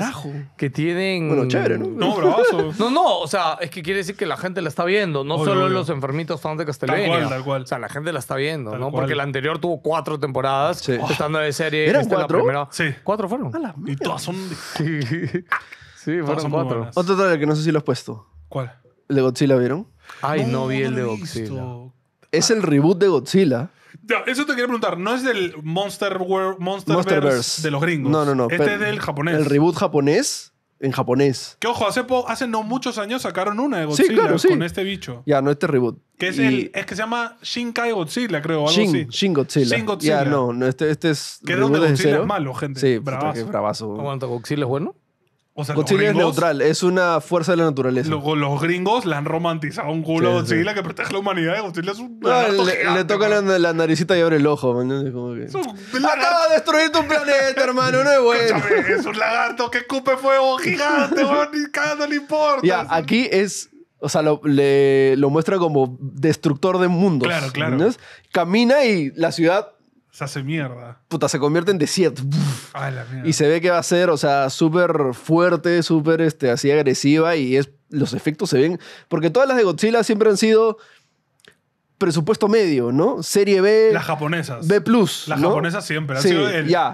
que tienen. Bueno, chévere, ¿no? No, bravazo. <laughs> no, no, o sea, es que quiere decir que la gente la está viendo, no solo los enfermitos fans de Castellón. Tal cual, tal cual. O sea, la gente la está viendo, ¿no? Porque la anterior tuvo cuatro temporadas, oh. estando de serie. ¿Eran este, cuatro? Sí. Cuatro fueron. y todas son. sí, <laughs> fueron cuatro. Otro trailer que no sé si lo has puesto. ¿Cuál? ¿El de Godzilla vieron? Ay, no vi el de Godzilla. Es el reboot de Godzilla. Eso te quería preguntar. No es del Monster World, Monsterverse de los gringos. No, no, no. Este es del japonés. El reboot japonés en japonés. Que ojo, hace, hace no muchos años sacaron una de Godzilla con este bicho. Ya, no este reboot. Que es, el, es que se llama Shinkai Godzilla, creo, algo Shin, así. Godzilla. Ya, no, no este, este es. Que es donde Godzilla es malo, gente. Sí, bravazo. bravazo. ¿Cuánto Godzilla es bueno? O sea, Godzilla es neutral, es una fuerza de la naturaleza. los gringos la han romantizado un culo sí, Godzilla que protege la humanidad. Godzilla es un. le, gigante, le, toca la, naricita y abre el ojo, Acaba de destruir tu planeta, <laughs> hermano, no es bueno. es un lagarto que escupe fuego gigante, <laughs> A le importa. Ya, aquí es. O sea, lo, muestra como destructor de mundos. Claro, claro. Camina y la ciudad se hace mierda. Puta, se convierte en desierto. Y se ve que va a ser, o sea, súper fuerte, súper este, así agresiva y es, los efectos se ven. Porque todas las de Godzilla siempre han sido presupuesto medio, ¿no? Serie B. Las japonesas. B. Plus, Las japonesas siempre. Han sí, sido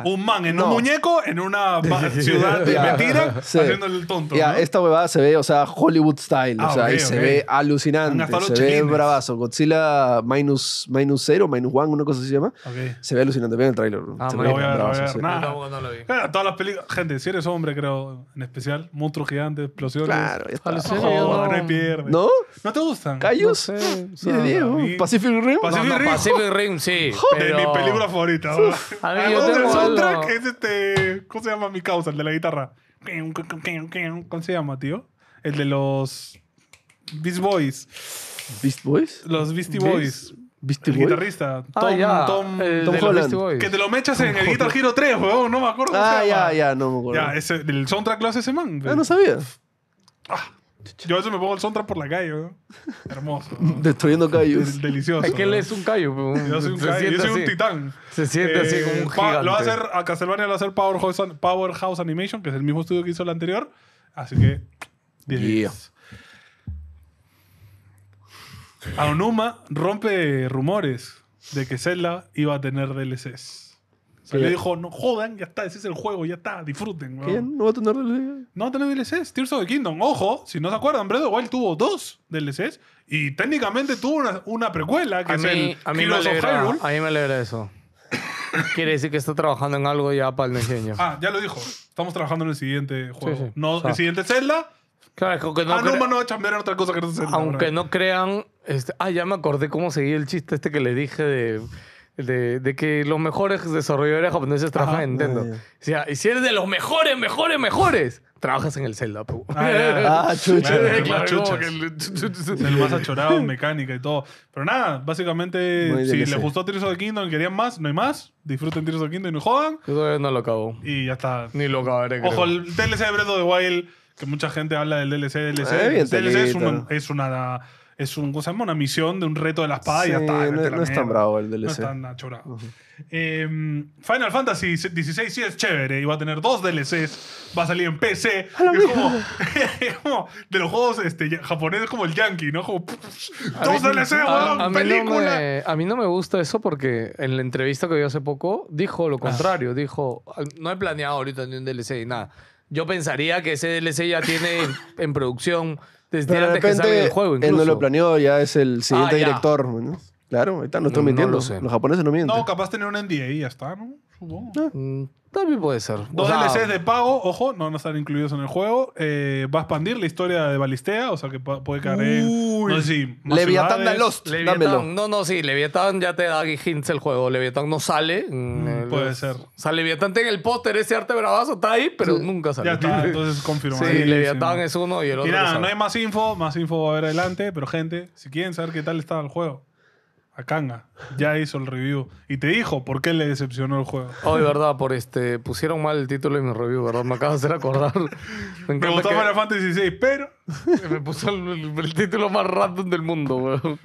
un man en un muñeco en una <laughs> ciudad de mentira haciendo el tonto. Ya, esta huevada se ve, o sea, Hollywood style. o ah, sea, ahí se ve alucinante. Se ve bravazo. Godzilla minus, minus Zero, minus One, una cosa así se llama. Se ve alucinante. Vean el trailer. No ah, voy a ver, bravazo, Nada. Eh, todas las películas. Gente, si eres hombre, creo, en especial, monstruos gigantes, explosiones. Claro, no... no... pierde. ¿No? ¿No te gustan? ¿Callos? o Pacific Rim. Pacific, No, Pacific <laughs> Rim, sí. De pero- mi película favorita. ¿A mí yo tengo el soundtrack, es este. ¿Cómo se llama mi causa? El de la guitarra. ¿Cómo se llama, tío? El de los. Beast Boys. ¿Beast Boys? Los Beastie Boys. ¿Beast guitarrista. Ah, Tom. Tom, el Tom de los Beastie Boys. que te lo mechas en el <laughs> Guitar Hero 3, weón. No me acuerdo. Ah, ya, ya, no me acuerdo. Ya, ese, el soundtrack lo hace ese man. Ah, no sabía. Ah, yo a veces me pongo el Sontra por la calle, Hermoso. <laughs> Destruyendo callos. Delicioso. Es que él es un callo. yo soy un, un titán. Se siente así como un gigante. Eh, lo va a hacer, a Castlevania lo va a hacer Powerhouse, Animation, que es el mismo estudio que hizo el anterior. Así que... 10 yeah. Aonuma rompe rumores de que Zelda iba a tener DLCs. Le dijo, no jodan, ya está, ese es el juego, ya está, disfruten. ¿Qué? ¿No va a tener DLC? No va a tener Tears of the Kingdom, ojo, si no se acuerdan, Bredo igual tuvo dos DLCs y técnicamente tuvo una, precuela que es mí, el a mí, me alegra, a mí me alegra eso. Quiere decir que está trabajando en algo ya para el <laughs> diseño. Ah, ya lo dijo. Estamos trabajando en el siguiente juego. No, el siguiente Zelda. Claro, es que no no Aunque no crean. Este, ah, ya me acordé cómo seguí el chiste este que le dije de de, de, que los mejores desarrolladores japoneses trabajan Ajá, en Nintendo. O sea, y si eres de los mejores, mejores, mejores, trabajas en el Zelda. Ah, yeah. ah chucha. el, más achorado, mecánica y todo. Pero nada, básicamente, si les gustó Tears of the Kingdom, querían más, no hay más. Disfruten Tears of the Kingdom y no jodan. todavía no lo acabo. Y ya está. Ni lo acabaré. Ojo, el DLC de Breath of the Wild, que mucha gente habla del DLC, DLC. Eh, el DLC es una es un, una misión de un reto de la espada y está. No, es tan bravo el DLC. No es tan achorado. Em, Final Fantasy XVI sí es chévere y va a tener dos DLCs. Va a salir en PC. <laughs> Es como, de los juegos este, japoneses como el Yankee, ¿no? dos mí, DLCs, a, película. a mí no me gusta eso porque en la entrevista que dio hace poco dijo lo ah. contrario. Dijo, no he planeado ahorita ni un DLC ni nada. Yo pensaría que ese DLC ya tiene en producción desde Pero de repente, el juego, él no lo planeó, ya es el ah, siguiente director. Claro, ahí está, no estoy no, Los japoneses no mienten. No, capaz tener un NDA y ya está, ¿no? Ah, mm, también puede ser. Dos LCs DLCs de pago, ojo, no van a estar incluidos en el juego. Eh, va a expandir la historia de Balistea, o sea que puede caer. Uy. no sé Lost. No, no, sí, Leviathan ya te da hints el juego. Leviatán no sale. Mm, puede ser. O sea, Leviatán tiene el póster, ese arte bravazo está ahí, pero nunca sale. Ya está, entonces confirmado. sí, Leviathan es uno y el otro. Y no hay más info, más info va a haber adelante, pero gente, si quieren saber qué tal estaba el juego, Kanga ya hizo el review y te dijo por qué le decepcionó el juego. Oh, de verdad, por este, pusieron mal el título en mi review, ¿verdad? Me acabas de hacer acordar. <laughs> Me, gustó Fantasy VI, pero... <laughs> me puso el, título más random del mundo, weón.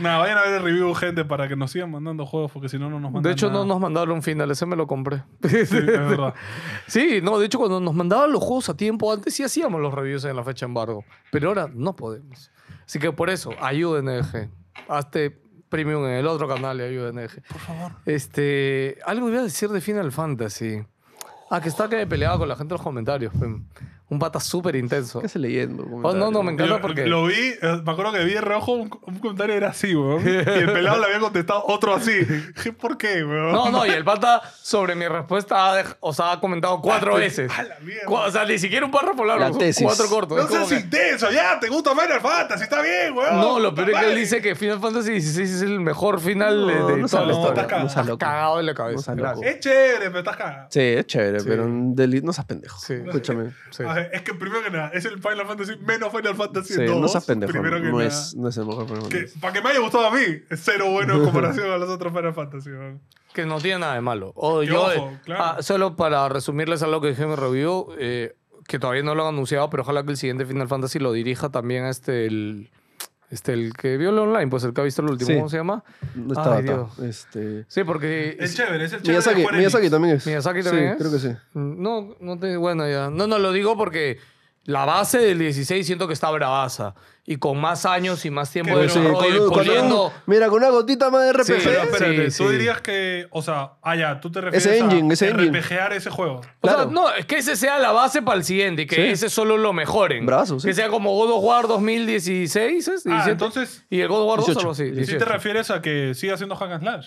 Nada, vayan a ver el review, gente, para que nos sigan mandando juegos, porque si no, no nos mandan De hecho, no nos mandaron finales. final, ese me lo compré. <laughs> Sí, es verdad. Sí, no, de hecho, cuando nos mandaban los juegos a tiempo antes, sí hacíamos los reviews en la fecha embargo, pero ahora no podemos. Así que por eso, ayúdenme, Hazte Premium en el otro canal de ayuda NG. Por favor. Este, algo iba a decir de Final Fantasy. Ah, que está que peleado con la gente en los comentarios. Pues. Un pata súper intenso. ¿Qué se leyendo? Oh, no, no, me encanta porque. Lo vi, eh, me acuerdo que vi en rojo un, comentario era así, weón. Y el pelado le había contestado otro así. ¿Por qué, weón? No, no, y el pata sobre mi respuesta ha, o sea, ha comentado cuatro ah, veces. A O sea, ni siquiera un párrafo largo. La tesis. Cuatro cortos. No seas intenso, ya, te gusta Final Fantasy, está bien, weón. No, lo peor es que él dice que Final Fantasy XVI es el mejor final de, no toda la historia. Estás cagado en la cabeza. es chévere, pero estás cagado. Sí, es chévere, pero un delito no seas pendejo. Escúchame. Sí es que primero que nada, es el Final Fantasy menos Final Fantasy 2. No seas pendejo. Primero que no, es, no es el mejor Final Fantasy. para que me haya gustado a mí, es cero bueno en <laughs> comparación a los otros Final Fantasy. Que no tiene nada de malo. O oh, yo, eh, ah, solo para resumirles algo que dije en mi review, eh, que todavía no lo han anunciado, pero ojalá que el siguiente Final Fantasy lo dirija también a este, el, este, el que vio el online, pues el que ha visto el último, ¿cómo se llama? No estaba Ay, Este... Sí, porque. Es chévere, es el chévere. Miyazaki, Miyazaki también es. Miyazaki también Sí, creo que sí. Mm, no, no te. Bueno, ya. No, no lo digo porque la base del 16 siento que está bravaza. Y con más años y más tiempo de desarrollo con, mira, con una gotita más de RPG. Sí, espérate, tú dirías que... O sea, ah, ya, tú te refieres ese engine, a ese ese juego. O sea, no, es que ese sea la base para el siguiente y que ese solo lo mejoren. Brazos. que sea como God of War 2016, ah, entonces... Y el God of War 2 Sí, si te refieres a que siga siendo Hack and Slash?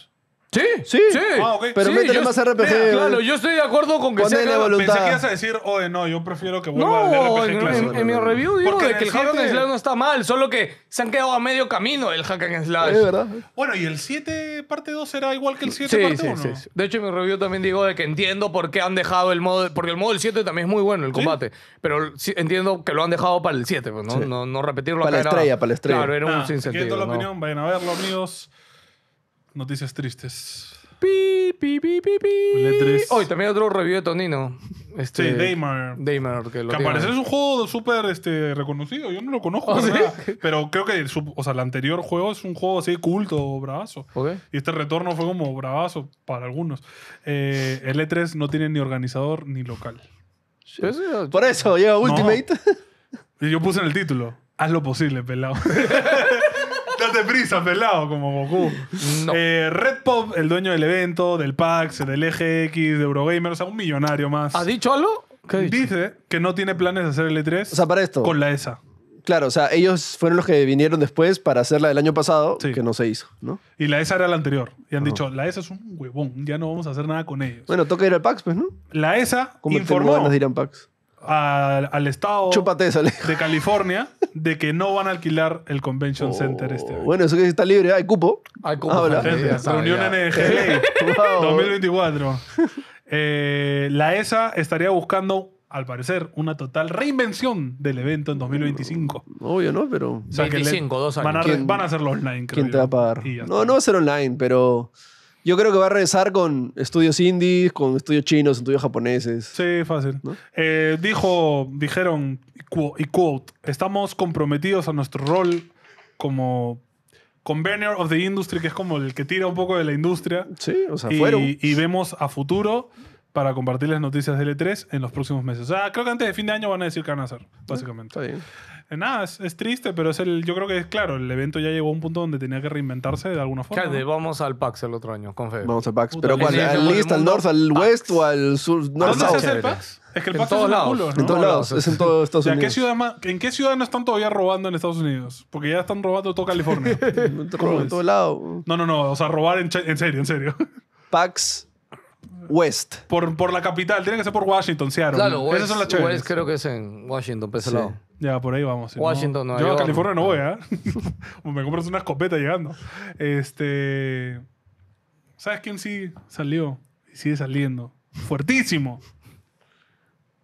Sí, sí, sí. Ah, ok. Pero Sí, más RPG. claro, yo estoy de acuerdo con que sea Pensé que ibas a decir, oye, no, yo prefiero que vuelva al No, RPG en, clásico. en- mi review digo de que el el Hack and Slash no está mal, solo que se han quedado a medio camino el Hack and Slash. Es verdad. Bueno, ¿y el 7 parte 2 será igual que el 7 Sí, parte 1? sí, sí. De hecho, en mi review también digo de que entiendo por qué han dejado el modo. Porque el modo del 7 también es muy bueno, el combate. Pero entiendo que lo han dejado para el 7, pues, ¿no? No, repetirlo Para la estrella, para la estrella. Claro, era un Ah, si la opinión, vayan a verlo, amigos. Noticias tristes. Pi, pi, Hoy oh, también otro review de Tonino. Este, sí, Daymar. que lo Que es un juego súper este, reconocido. Yo no lo conozco, ¿Ah, pero creo que el, anterior juego es un juego así culto, bravazo. Y este retorno fue como bravazo para algunos. Eh, el E3 no tiene ni organizador ni local. Por eso lleva Ultimate. Y yo puse en el título, haz lo posible, pelado. <laughs> Date prisa, pelado, como Goku. Eh, Red Pop, el dueño del evento, del PAX, del X, de Eurogamer, o sea, un millonario más. ¿Ha dicho algo? Dice que no tiene planes de hacer el E3 O sea, para esto. con la ESA. Claro, o sea, ellos fueron los que vinieron después para hacerla la del año pasado, que no se hizo, ¿no? Y la ESA era la anterior. Y han ah. dicho, la ESA es un huevón, ya no vamos a hacer nada con ellos. Bueno, toca ir al PAX, pues, ¿no? La ESA como informó PAX? al, estado de California de que no van a alquilar el Convention Center este año. Oh, bueno, eso que está libre, hay cupo. Hay cupo Habla. reunión NGL 2024. <laughs> Eh, la ESA estaría buscando, al parecer, una total reinvención del evento en 2025. Obvio, ¿no? Pero dos años. van, a, hacerlo online, creo. ¿quién te va a pagar? No, no va a ser online, pero yo creo que va a regresar con estudios indies, con estudios chinos, estudios japoneses. Sí, fácil. Eh, dijo, dijeron, y quote, estamos comprometidos a nuestro rol como convener of the industry, que es como el que tira un poco de la industria. Sí, o sea, y, fueron. Y vemos a futuro para compartir las noticias de L3 en los próximos meses. O sea, creo que antes de fin de año van a decir qué van a hacer, ah, básicamente. está bien. Eh, nada, es, triste, pero es el, yo creo que es claro, el evento ya llegó a un punto donde tenía que reinventarse de alguna forma. vamos al PAX el otro año, con fe. Vamos al PAX. ¿Pero cuál? ¿Al East, al North, al West o al Sur? ¿No ¿Dónde es el PAX? Es que el PAX es lados. culo, En todos lados, es en todos Estados Unidos. ¿En qué, ciudad no están todavía robando en Estados Unidos? Porque ya están robando todo California. <laughs> en todo lado. No, no, no, o sea, robar en, serio, en serio. <laughs> PAX West. Por, la capital, tiene que ser por Washington, Seattle. Claro, West, son las creo que es en Washington, pese sí. lado. Ya, por ahí vamos. Washington, no, Yo a California no voy, ah. ¿eh? <laughs> Me compras una escopeta llegando. Este. ¿Sabes quién sí salió? Y sigue saliendo. Fuertísimo.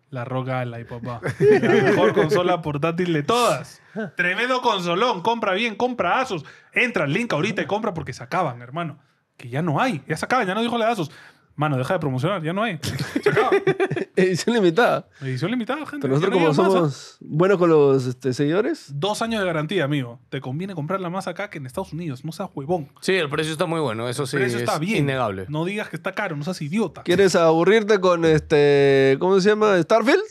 La Roca Ally, papá. La mejor consola portátil de todas. Tremendo consolón. Compra bien, compra Asus. Entra al link ahorita y compra porque se acaban, hermano. Que ya no hay. Ya se acaban, ya no dijo la asos Mano, deja de promocionar, ya no hay. <laughs> Edición limitada. Edición limitada, gente. nosotros, como somos buenos con los este, seguidores, Dos años de garantía, amigo. Te conviene comprarla más acá que en Estados Unidos. No seas huevón. Sí, el precio está muy bueno, eso sí. Precio está bien. Innegable. No digas que está caro, no seas idiota. ¿quieres aburrirte con este. ¿Cómo se llama? ¿Starfield?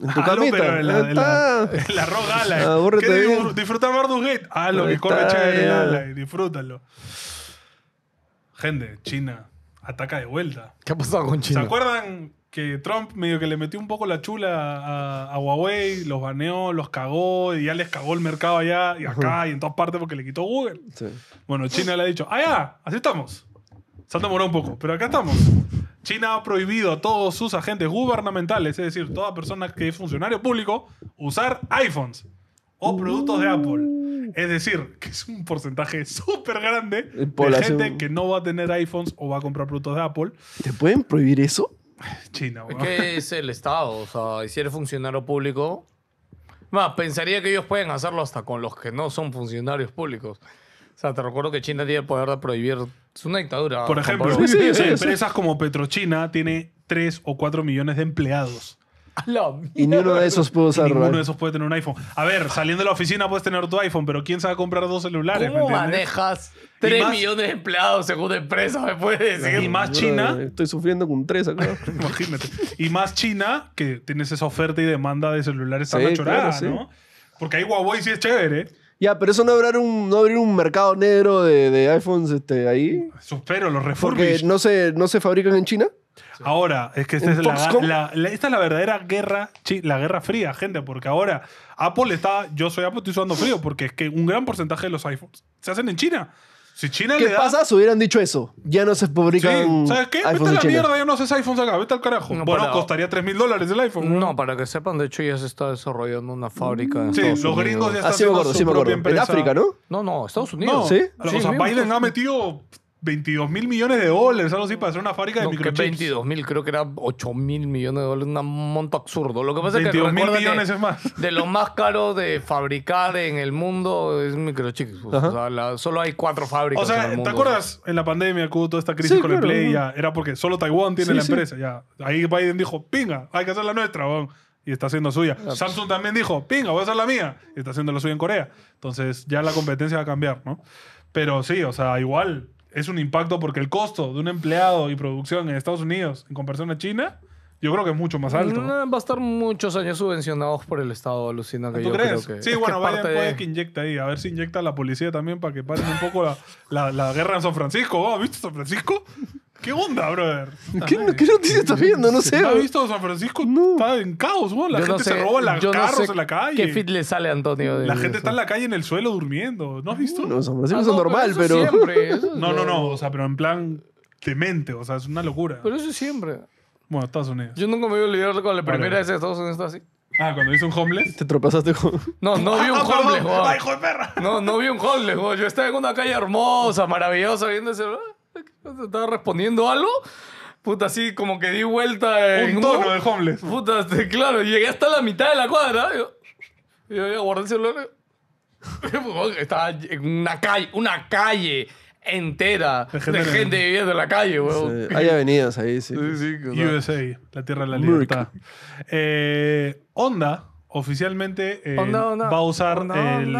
En tu ah, camita. pero en la, la, Ally. Aburrete ¿Qué Gate. Ah, lo que corre chaval. Disfrútalo. Gente, China ataca de vuelta. ¿Qué ha pasado con China? ¿Se acuerdan que Trump medio que le metió un poco la chula a, Huawei, los baneó, los cagó y ya les cagó el mercado allá y acá y en todas partes porque le quitó Google? Bueno, China le ha dicho, ah, así estamos. Se han un poco, pero acá estamos. China ha prohibido a todos sus agentes gubernamentales, es decir, toda persona que es funcionario público, usar iPhones o productos de Apple. Es decir, que es un porcentaje <laughs> súper grande de gente que no va a tener iPhones o va a comprar productos de Apple. ¿Te pueden prohibir eso? China, Es es el Estado, o sea, si eres funcionario público. Más, pensaría que ellos pueden hacerlo hasta con los que no son funcionarios públicos. O sea, te recuerdo que China tiene el poder de prohibir. Es una dictadura. Por ejemplo, <laughs> empresas como Petrochina tiene 3 o 4 millones de empleados. <laughs> Y ninguno de esos puede usar. Ninguno de esos puede tener un iPhone. A ver, saliendo de la oficina puedes tener tu iPhone, pero ¿quién sabe comprar dos celulares? ¿Cómo manejas 3 millones de empleados según empresa, me puedes decir? y más China. Eh, estoy sufriendo con tres acá. <laughs> Imagínate. Y más China, que tienes esa oferta y demanda de celulares tan ¿no? Porque ahí Huawei sí es chévere. Ya, pero eso no abrir un, no un mercado negro de, iPhones este, ahí. Supero, los refurbished. Porque no no se fabrican en China. Ahora, es que esta es la, verdadera guerra, la guerra fría, gente, porque ahora Apple está, yo soy Apple, estoy usando frío, porque es que un gran porcentaje de los iPhones se hacen en China. Si China ¿Qué le da... pasa si hubieran dicho eso? Ya no se publican. Sí. ¿Sabes qué? Vete a la mierda, ya no haces iPhones acá, vete al carajo. bueno, costaría 3 mil dólares el iPhone. No, para que sepan, de hecho ya se está desarrollando una fábrica. En sí, los gringos ya están ah, su sí propia empresa. En África, ¿no? No, no, Estados Unidos. ¿Sí? O sea, sí, Biden ha metido 22 mil millones de dólares, algo así, para hacer una fábrica de no, microchips. 22 mil, creo que era 8 mil millones de dólares, un monto absurdo. Lo que pasa 22 es que mil millones es más. De lo más caro de fabricar en el mundo es microchips. o sea, solo hay cuatro fábricas. en ¿te acuerdas en la pandemia que hubo toda esta crisis con el Play? era porque solo Taiwán tiene la empresa. Ya. Ahí Biden dijo, pinga, hay que hacer la nuestra, y está haciendo suya. Ah. Samsung también dijo, pinga, voy a hacer la mía, y está haciendo la suya en Corea. Entonces ya la competencia va a cambiar, ¿no? Pero sí, o sea, igual, es un impacto porque el costo de un empleado y producción en Estados Unidos en comparación a China, yo creo que es mucho más alto. va a estar muchos años subvencionados por el Estado, alucina. Que ¿Tú yo crees? Creo que, sí, bueno, puede que pues, inyecte ahí. A ver si inyecta la policía también para que paren un poco la, la guerra en San Francisco. ¿Viste San Francisco? ¿Qué onda, brother? ¿Qué, noticias estás viendo? No sé. ¿Has visto San Francisco? No. Está en caos, güey. La gente se roba los carros en la calle. ¿Qué fit le sale a Antonio? la gente está en la calle en el suelo durmiendo. ¿No has visto? No, San Francisco ah, es normal, pero. Eso Siempre, <laughs> no, no, no. O sea, pero en plan demente. O sea, es una locura. Pero eso siempre. Bueno, Estados Unidos. Yo nunca me voy a olvidar con la primera vez Estados Unidos así. Ah, cuando hice un homeless. Te tropezaste con. No, no vi <laughs> ah, un ah, homeless, perra! No, no vi un homeless, Yo estaba en una calle hermosa, maravillosa, viéndose. ese. <laughs> estaba respondiendo algo. Puta, así como que di vuelta en... Un tono de homeless. Puta, este, claro, llegué hasta la mitad de la cuadra. Yo, yo, yo guardé el celular. <laughs> Estaba en una calle, una calle entera de gente, viviendo en la calle, weón. Hay avenidas ahí, sí. sí, sí USA, la tierra de la libertad. Eh, Onda oficialmente eh, oh, va a usar oh, el,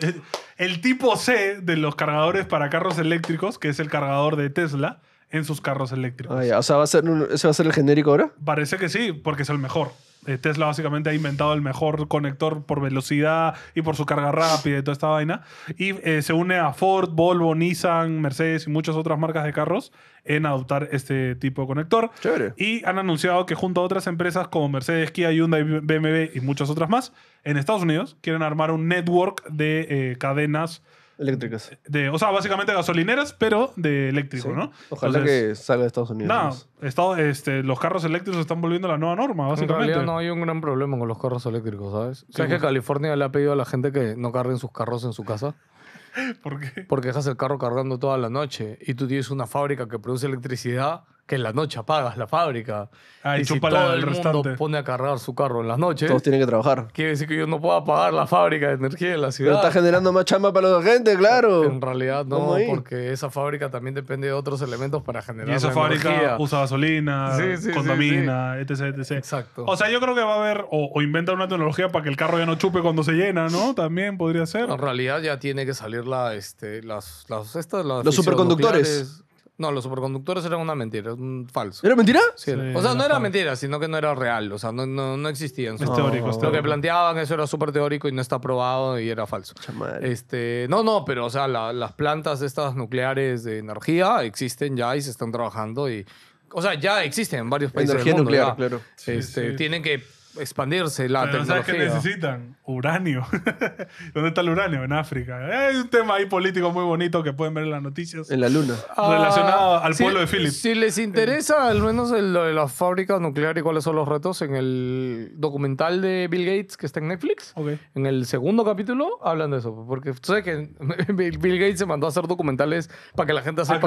eh, el, tipo C de los cargadores para carros eléctricos, que es el cargador de Tesla, en sus carros eléctricos. Ah, o sea, ¿ese va a ser el genérico ahora? Parece que sí, porque es el mejor. Eh, Tesla básicamente ha inventado el mejor conector por velocidad y por su carga rápida y toda esta vaina. Y eh, se une a Ford, Volvo, Nissan, Mercedes y muchas otras marcas de carros en adoptar este tipo de conector. Y han anunciado que junto a otras empresas como Mercedes, Kia, Hyundai, BMW y muchas otras más, en Estados Unidos quieren armar un network de eh, cadenas Eléctricas. Eh, de, o sea, básicamente gasolineras, pero de eléctrico, ¿no? Ojalá que salga de Estados Unidos. No, este, los carros eléctricos están volviendo la nueva norma, básicamente. En no hay un gran problema con los carros eléctricos, ¿sabes? ¿Sabes que California le ha pedido a la gente que no carguen sus carros en su casa? <laughs> ¿Por qué? Porque dejas el carro cargando toda la noche y tú tienes una fábrica que produce electricidad que en la noche apagas la fábrica. y, si todo el resto. mundo pone a cargar su carro en las noches. Todos tienen que trabajar. Quiere decir que yo no puedo apagar la fábrica de energía en la ciudad. Pero está generando más chamba para la gente, claro. En realidad no, porque esa fábrica también depende de otros elementos para generar. energía. Y esa fábrica usa gasolina, contamina, etc, Exacto. O sea, yo creo que va a haber, o, inventar una tecnología para que el carro ya no chupe cuando se llena, ¿no? <laughs> También podría ser. En realidad ya tiene que salir la, este, las, las, estas, los superconductores. No, los superconductores eran una mentira, un falso. ¿Era mentira? Sí, o sea, no era mentira, sino que no era real. O sea, no, no, existían. teórico, Lo que planteaban, eso era súper teórico y no está probado y era falso. Este, no, no, pero o sea, las plantas estas nucleares de energía existen ya y se están trabajando y... O sea, ya existen en varios países energía del mundo. nuclear, claro. Este, Tienen que expandirse la Pero tecnología. qué necesitan? Uranio. <laughs> ¿Dónde está el uranio? En África. Hay un tema ahí político muy bonito que pueden ver en las noticias. En la luna. Ah, Relacionado al pueblo de Phillips. Si les interesa al menos lo de las fábricas nucleares y cuáles son los retos, en el documental de Bill Gates que está en Netflix, en el segundo capítulo hablan de eso. Porque tú sabes que <laughs> Bill Gates se mandó a hacer documentales para que la gente sepa ah,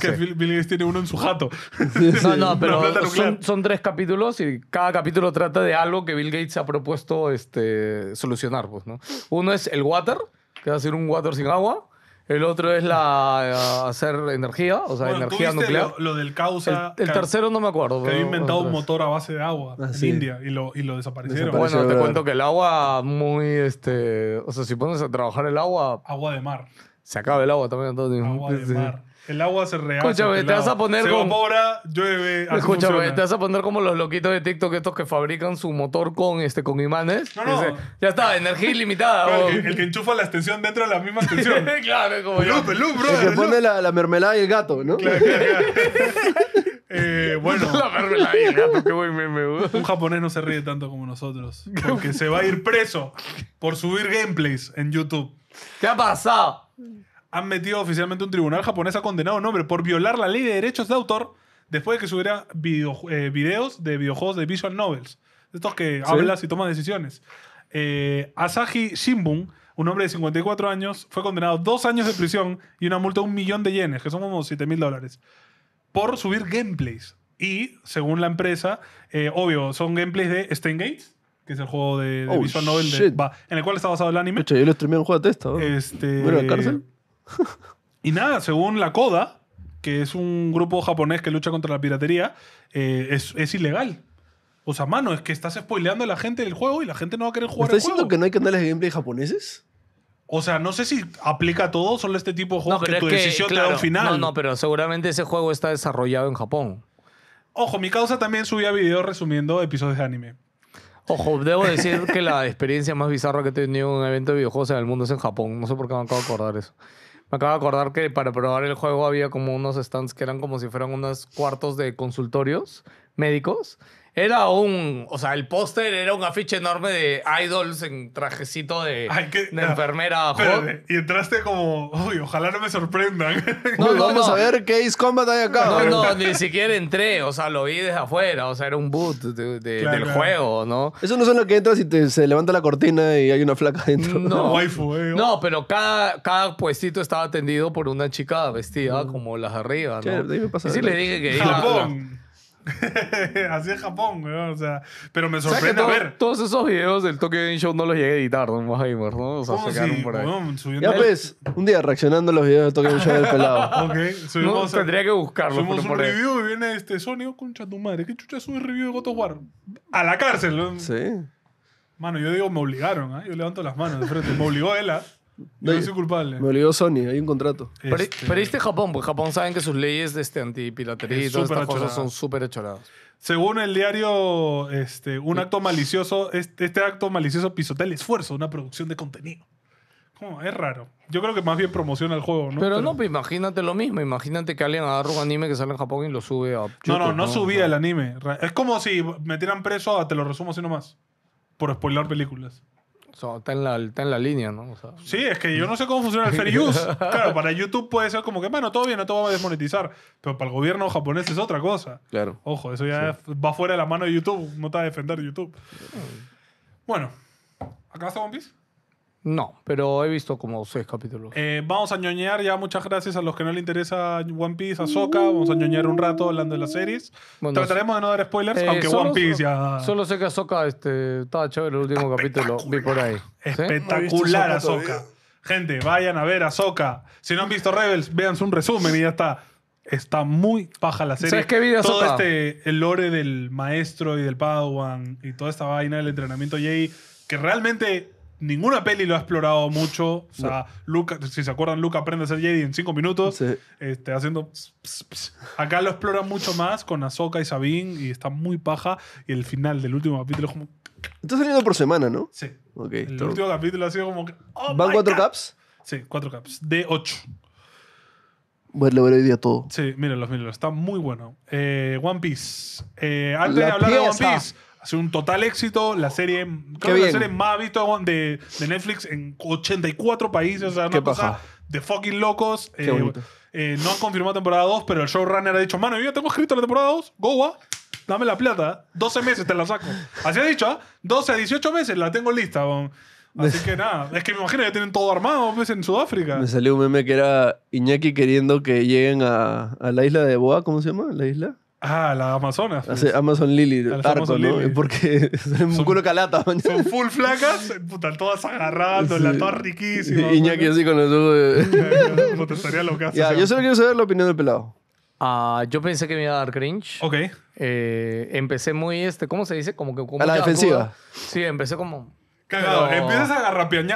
qué Bill Gates tiene uno en su jato. no, no, <laughs> pero son tres capítulos y cada capítulo trata de algo que Bill Gates ha propuesto este, solucionar, pues, ¿no? Uno es el water, que va a ser un water sin agua. El otro es la eh, hacer energía, o sea, energía nuclear. Lo, del causa. El, ah, tercero no me acuerdo. Que había inventado un motor a base de agua en India y lo, y lo desaparecieron. bueno, te cuento que el agua muy, este, o sea, si pones a trabajar el agua. Agua de mar. Se acaba el agua también. Entonces, agua de pues, mar. El agua se rehace. Escúchame, te vas a poner como. llueve. Escúchame, te vas a poner como los loquitos de TikTok estos que fabrican su motor con este con imanes. No, no. ya está, energía ilimitada. el, que, enchufa la extensión dentro de la misma extensión. <laughs> claro, es como. yo. luz bro. Se pone la, la, mermelada y el gato, ¿no? Claro, claro, <laughs> eh, bueno. <laughs> la mermelada y el gato, qué Un japonés no se ríe tanto como nosotros. Porque se va a ir preso por subir gameplays en YouTube. ¿Qué ha pasado? han metido oficialmente un tribunal japonés ha condenado a un hombre por violar la ley de derechos de autor después de que subiera video, eh, videos de videojuegos de visual novels. Estos que hablas y toma decisiones. Eh, Asahi Shimbun, un hombre de 54 años, fue condenado a dos años de prisión y una multa de un millón de yenes, que son como 7 mil dólares, por subir gameplays. Y, según la empresa, eh, obvio, son gameplays de Stain Gates, que es el juego de, oh, Visual Novel en el cual está basado el anime. yo lo streamé un juego de testa. Este, la cárcel? <laughs> y nada, según la CODA, que es un grupo japonés que lucha contra la piratería, eh, es, ilegal. O sea, mano, es que estás spoileando a la gente del juego y la gente no va a querer jugar ¿Estás diciendo que no hay canales de gameplay japoneses? O sea, no sé si aplica a todo, solo este tipo de juegos que tu decisión te da un final. No, no, pero seguramente ese juego está desarrollado en Japón. Ojo, mi causa también subía videos resumiendo episodios de anime. Ojo, debo decir que la experiencia más bizarra que he tenido en un evento de videojuegos en el mundo es en Japón. No sé por qué me acabo de acordar eso. Me acabo de acordar que para probar el juego había como unos stands que eran como si fueran unos cuartos de consultorios médicos era un. O sea, el póster era un afiche enorme de idols en trajecito de, enfermera. y entraste como. Uy, ojalá no me sorprendan. No, vamos a ver qué Ace Combat hay acá. No, no, ni siquiera entré. O sea, lo vi desde afuera. O sea, era un boot del juego, ¿no? Eso no es lo que entras y te, se levanta la cortina y hay una flaca dentro. No, <laughs> eh, no oh. pero cada, cada puestito estaba atendido por una chica vestida mm. como las arriba, ¿no? sí le dije que. Japón. <laughs> Así es Japón, O sea, pero me sorprende ver. Todos esos videos del Tokyo Game Show no los llegué a editar, no más gamer, ¿no? O por ahí. ya pues, un día reaccionando a los videos del Tokyo Game Show del pelado. <laughs> no, tendría que buscarlo. Subimos un review y viene este Sony, oh, concha tu madre. ¿Qué chucha sube review de God of War? A la cárcel, Sí. Mano, yo digo, me obligaron, ¿eh? Yo levanto las manos de frente. Me obligó él, ¿eh? culpable. Me olvidó Sony, hay un contrato. Pero este Japón, pues Japón saben que sus leyes de este, antipiratería y todas estas cosas son súper echoradas. Según el diario, este, un acto malicioso, este, acto malicioso pisotea el esfuerzo una producción de contenido. es raro. Yo creo que más bien promociona el juego, Pero, no, imagínate lo mismo. Imagínate que alguien agarra un anime que sale en Japón y lo sube a. no, no, no, subía el anime. Es como si me metieran preso a Te lo resumo así nomás. Por spoiler películas está, en la, en la, línea, ¿no? sí, es que yo no sé cómo funciona el fair <laughs> use. Claro, para YouTube puede ser como que, bueno, todo bien, no te vamos a desmonetizar. Pero para el gobierno japonés es otra cosa. Claro. Ojo, eso ya va fuera de la mano de YouTube. No te va a defender YouTube. Bueno, ¿acá zombies no, pero he visto como seis capítulos. Eh, vamos a ñoñear ya, muchas gracias a los que no le interesa One Piece, a Vamos a ñoñear un rato hablando de las series. Trataremos de no dar spoilers, eh, aunque One Piece ya. Solo sé que Ahsoka este, estaba chévere el último capítulo, vi por ahí. Espectacular Espectacular, Ahsoka. Gente, vayan a ver Ahsoka. Si no han visto Rebels, véanse un resumen y ya está. Está muy paja la serie. ¿Sabes qué vi de Todo este, el lore del maestro y del Padawan y toda esta vaina del entrenamiento Jay que realmente ninguna peli lo ha explorado mucho. O sea, Luca, si se acuerdan, Luca aprende a ser Jedi en cinco minutos, Sí. Este, haciendo... Acá lo explora mucho más con Ahsoka y Sabine y está muy paja. Y el final del último capítulo es como... Está saliendo por semana, ¿no? Sí. El último capítulo ha sido como... que, oh ¿Van cuatro caps? Sí, cuatro caps. De ocho. Bueno, lo veré hoy día todo. Sí, mírenlos, mírenlos. Está muy bueno. Eh, One Piece. Eh, antes de hablar de One Piece, es un total éxito. La serie, creo que la serie más visto de, de, Netflix en 84 países. O sea, Qué pasa? de fucking locos. Eh, eh, no han confirmado temporada 2, pero el showrunner ha dicho: Mano, yo tengo escrito la temporada 2, Goa. Ah, dame la plata, 12 meses te la saco. Así ha dicho, 12 ah, a 18 meses la tengo lista. Así que nada, es que me imagino que tienen todo armado pues, en Sudáfrica. Me salió un meme que era Iñaki queriendo que lleguen a, a la isla de Boa, ¿cómo se llama? ¿La isla? Ah, la Amazonas. Ah, Amazon Lily, ¿no? Lily. Porque <laughs> son un culo calata. Son full flacas, <laughs> puta, todas agarradas. todas riquísimas. Iñaki así con los ojos de- <laughs> yo solo quiero saber la opinión del pelado. Ah, yo pensé que me iba a dar cringe. Ok. Eh, empecé muy, este, ¿cómo se dice? Como que A la defensiva. Sí, empecé como, Cagado. Pero... Empiezas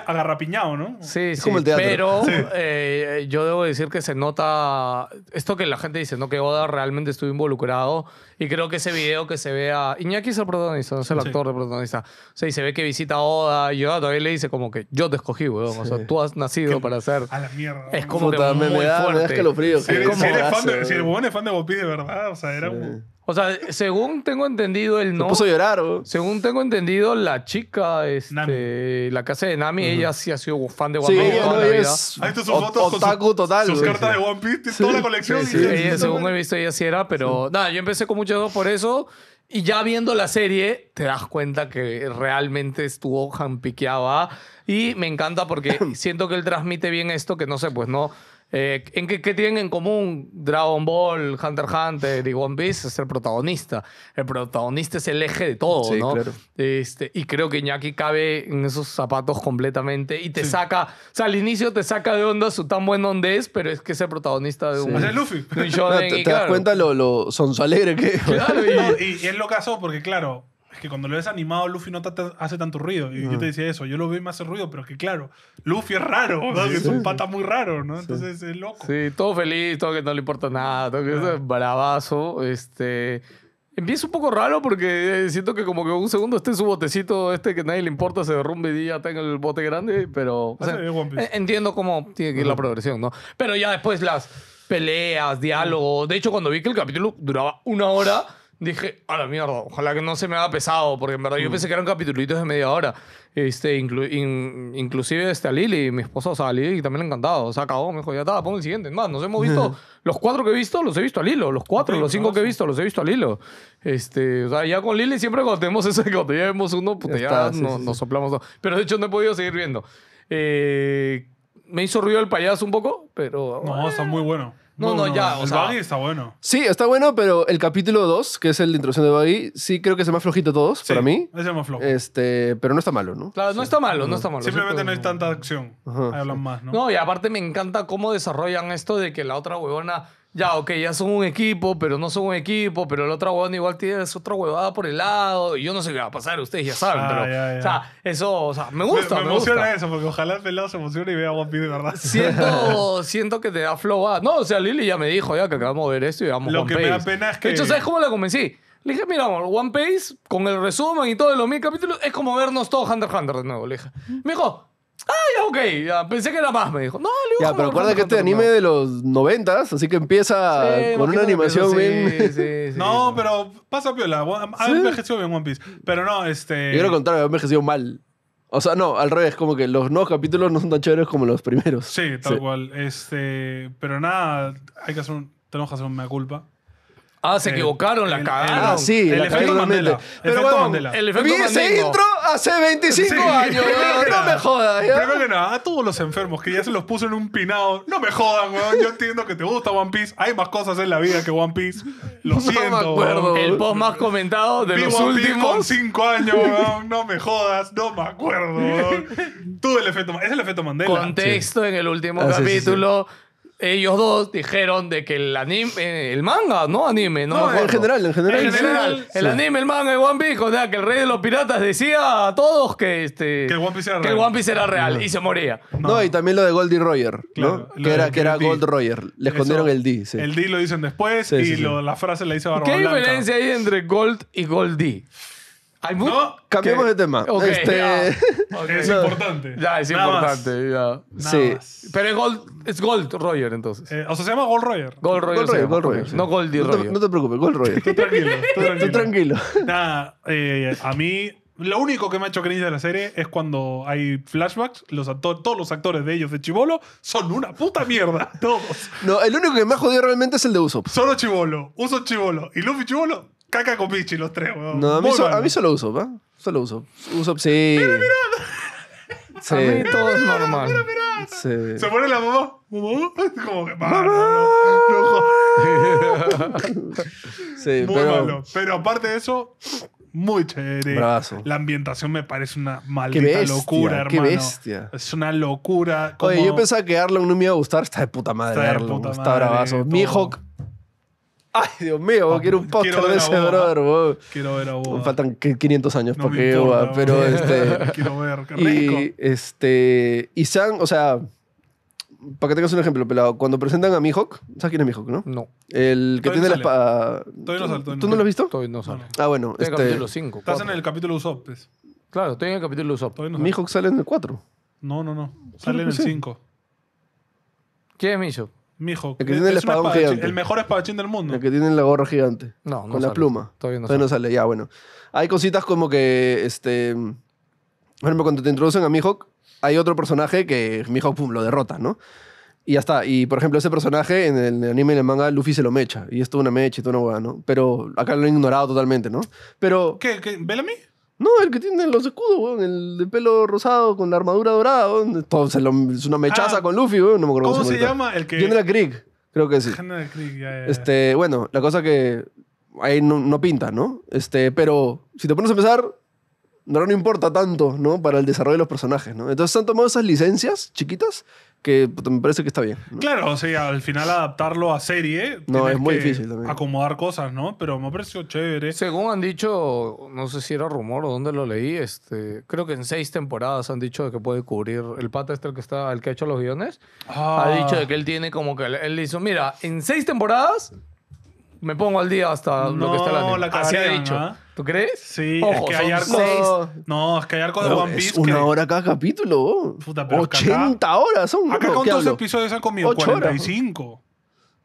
agarrapiñado, ¿no? Sí, es sí. Pero eh, yo debo decir que se nota esto que la gente dice, ¿no? Que Oda realmente estuvo involucrado. Y creo que ese video que se ve a. Iñaki es el protagonista, no es el actor de protagonista. O sea, y se ve que visita Oda. Y Oda todavía le dice, como que yo te escogí, weón. O sea, tú has nacido para ser. A la mierda. Es como que muy me fuerte. Me da escalofrío. Si, eres, como... si, fan de, si el weón es fan de Bopi, de verdad, o sea, era un. O sea, según tengo entendido, el no. puso a llorar, ¿o? Según tengo entendido, la chica, este, la casa de Nami, ella sí ha sido fan de One Piece. Sí, ella no, es. Ahí sus fotos. Otaku total. Sus cartas de One Piece, toda la colección. Sí, sí, según he visto, ella sí era, pero nada, yo empecé con mucho por eso. Y ya viendo la serie, te das cuenta que realmente estuvo jampiqueada. Y me encanta porque <laughs> siento que él transmite bien esto, que no sé, pues no eh, ¿En qué, tienen en común Dragon Ball, Hunter x Hunter y One Piece? Es el protagonista. El protagonista es el eje de todo, ¿no? Este, y creo que Iñaki cabe en esos zapatos completamente y te saca. O sea, al inicio te saca de onda su tan buen donde es, pero es que es el protagonista de un. O sea, Luffy. <laughs> te, das cuenta lo, son su alegre que. Claro, y, y, lo caso porque, claro, es que cuando lo ves animado, Luffy no hace tanto ruido. Y yo ah. te decía eso, yo lo veo y me hace ruido, pero que claro, Luffy es raro, es un pata muy raro, ¿no? Entonces es loco. Sí, todo feliz, todo que no le importa nada, todo que es bravazo. Este, empieza un poco raro porque eh, siento que como que un segundo esté en su botecito este que nadie le importa, se derrumbe y ya tenga el bote grande, pero... Eh, entiendo cómo tiene que ir la progresión, ¿no? Pero ya después las peleas, diálogos... De hecho, cuando vi que el capítulo duraba una hora dije, a la mierda, ojalá que no se me haga pesado, porque en verdad yo mm. pensé que eran capitulitos de media hora. Este, inclusive este, a Lili, mi esposa, o sea, a Lili también le encantaba. O acabó, me dijo, ya está, pongo el siguiente. Más, nos hemos visto, <laughs> los cuatro que he visto, los he visto al hilo. Los cuatro, los cinco que he visto, los he visto al hilo. Este, o sea, ya con Lili siempre cuando tenemos eso, cuando ya vemos uno, puta, ya, nos soplamos dos. Pero de hecho no he podido seguir viendo. Eh, me hizo ruido el payaso un poco, pero... No, está eh, muy bueno. No, no, ya. O el sea, está bueno. Sí, está bueno, pero el capítulo 2, que es el de introducción de buggy, sí creo que es el más flojito de todos, para mí. Es el más flojo. Este, pero no está malo, ¿no? Claro, no está malo, no está malo. Simplemente no hay tanta acción. Ahí hablan más, ¿no? No, y aparte me encanta cómo desarrollan esto de que la otra huevona ya, ok, ya son un equipo, pero no son un equipo, pero el otro huevón igual tiene su otra huevada por el lado, y yo no sé qué va a pasar, ustedes ya saben, ah, pero, o sea, eso, o sea, me gusta. Me, me emociona eso, porque ojalá el pelado se emocione y vea One Piece de verdad. Siento, <laughs> siento que te da flow, ah. no, o sea, Lili ya me dijo ya que acabamos de ver esto y vamos Lo que me da pena es que... De hecho, ¿sabes cómo la convencí? Le dije, mira, One Piece, con el resumen y todo de los mil capítulos, es como vernos todo Hunter x Hunter de nuevo, le dije. Me dijo, Ah, ya, ok, Pensé que era más, me dijo. No, le Ya, pero acuerda que este anime de los noventas, así que empieza con una animación bien... <laughs> No, pero pasa piola. Ha envejecido bien One Piece. Pero no, este. Yo quiero contar, contrario, ha envejecido mal. O sea, no, al revés, como que los nuevos capítulos no son tan chéveres como los primeros. Sí, tal cual. Este, pero nada, hay que hacer un, tenemos que hacer mea culpa. Ah, se equivocaron, la cagaron. sí, el efecto Mandela. vi ese intro hace 25 años, <laughs> no me jodas. Creo que a todos los enfermos que ya se los puso en un pinado, no me jodas, weón. Yo entiendo que te gusta One Piece. Hay más cosas en la vida que One Piece. Lo <laughs> siento, El post más comentado de los últimos. 5 años, weón. No me jodas, no me acuerdo, <laughs> Tú el efecto... Es el efecto Mandela. Contexto en el último ah, capítulo ellos dos dijeron de que el anime, eh, el manga, no anime, no, no en general, en general, en general el anime, el manga, el One Piece, que el rey de los piratas decía a todos que este que el One Piece era, real. One Piece era real y se moría. No. y también lo de Goldie Roger, ¿no? Que era, que era Gold Roger, le escondieron el D, El D lo dicen después y lo, la frase la dice Barba ¿Qué diferencia hay entre Gold y Goldie? No, Cambiemos de tema. Ok, Este- <laughs> Es <laughs> importante. Ya, es Nada más. importante. ya. Nada Sí. más. Pero es Gold, es Gold Roger, entonces. Eh, o sea, se llama Gold Roger. Gold Roger. Gold Roger, Gold No Goldy te, Roger. no te preocupes, Gold Roger. Tú Tranquilo, tú tranquilo. Nada, eh, a mí lo único que me ha hecho cringe de la serie es cuando hay flashbacks, los todos los actores de ellos de Chibolo son una puta mierda, <laughs> todos. No, el único que me ha jodido realmente es el de Usopp. Solo Chibolo, Usopp Chibolo y Luffy Chibolo Caca con Pichi, los tres, weón. No, a mí, solo uso, ¿va? Solo uso. Uso, sí. mira A mí todo es normal. Mira, Se pone la mamá. <laughs> Como que, no, no Muy pero. malo. Pero aparte de eso, muy chévere. La ambientación me parece una maldita locura, hermano. bestia. Es una locura. Oye, yo pensaba que Arlong no me iba a gustar. Está de puta madre Está de puta está bravazo. todo. Ay, Dios mío, quiero un póster de ese brother, ah. Quiero ver a vos. Faltan 500 años para que importa, pero este. <laughs> quiero ver, qué rico. Y este. Y San, o sea. Para que tengas un ejemplo, pelado. Cuando presentan a Mihawk, ¿sabes quién es Mihawk, no? No. El que tiene la espada. Todavía no salto. ¿Tú, no lo has visto? Todavía no sale. Ah, bueno. este... el capítulo 5. Estás en el capítulo Usopp, pues. Claro, estoy en el capítulo Usopp. Mihawk sale en el 4. No, no, no. Sale en el 5. ¿Quién es Mihawk? Mijo. El que tiene el mejor espadachín del mundo. El que tiene la gorra gigante. No, Con la pluma. Todavía no sale. Ya, bueno. Hay cositas como que, este... Por ejemplo, cuando te introducen a Mihawk, hay otro personaje que Mihawk, pum, lo derrota, ¿no? Y ya está. Y, por ejemplo, ese personaje en el anime y en el manga, Luffy se lo mecha. Y es una mecha y toda una hueá, ¿no? Pero acá lo han ignorado totalmente, ¿no? Pero... ¿Qué? qué ¿Bellamy? No, el que tiene los escudos, el de pelo rosado con la armadura dorada, Todo es una mechaza ah, con Luffy, No me acuerdo ¿Cómo se llama? El que. General Krieg, creo que sí. General Krieg, ya, ya, Este, bueno, la cosa que ahí no, pinta, ¿no? Este, pero si te pones a empezar, no, no importa tanto, ¿no? Para el desarrollo de los personajes, ¿no? Entonces han tomado esas licencias chiquitas que me parece que está bien. Claro, o sea, al final adaptarlo a serie. No, es muy difícil también. Acomodar cosas, ¿no? Pero me ha parecido chévere. Según han dicho, no sé si era rumor o dónde lo leí, este, creo que en seis temporadas han dicho que puede cubrir. El pata este, el que, está, el que ha hecho los guiones, ha ah. dicho que él tiene como que. Él le hizo, mira, en seis temporadas me pongo al día hasta lo que está No, la que dicho. ¿Tú crees? Sí, es que hay arcos- No, es que hay arcos de One Piece. Es una hora cada capítulo. pero 80 horas son. Acá cuántos episodios han comido? 45. O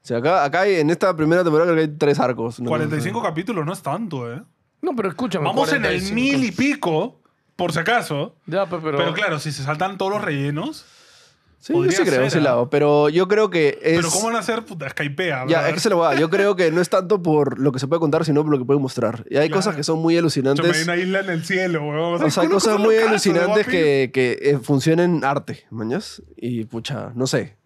sea, acá, hay- en esta primera temporada que hay tres arcos. 45 capítulos, no es tanto, ¿eh? No, pero escúchame. Vamos en el mil y pico, por si acaso. Ya, pero, Pero claro, si se saltan todos los rellenos, Sí, sí creo, ese ¿ah? lado. Pero yo creo que es. Pero ¿cómo van a hacer? Puta, Skypea. Ya, es que se lo va. Yo creo que no es tanto por lo que se puede contar, sino por lo que puede mostrar. Y hay cosas que son muy alucinantes. Yo me hay una isla en el cielo, weón. O sea, hay cosas, muy alucinantes que, que eh, funcionen arte, mañas. Y pucha, no sé.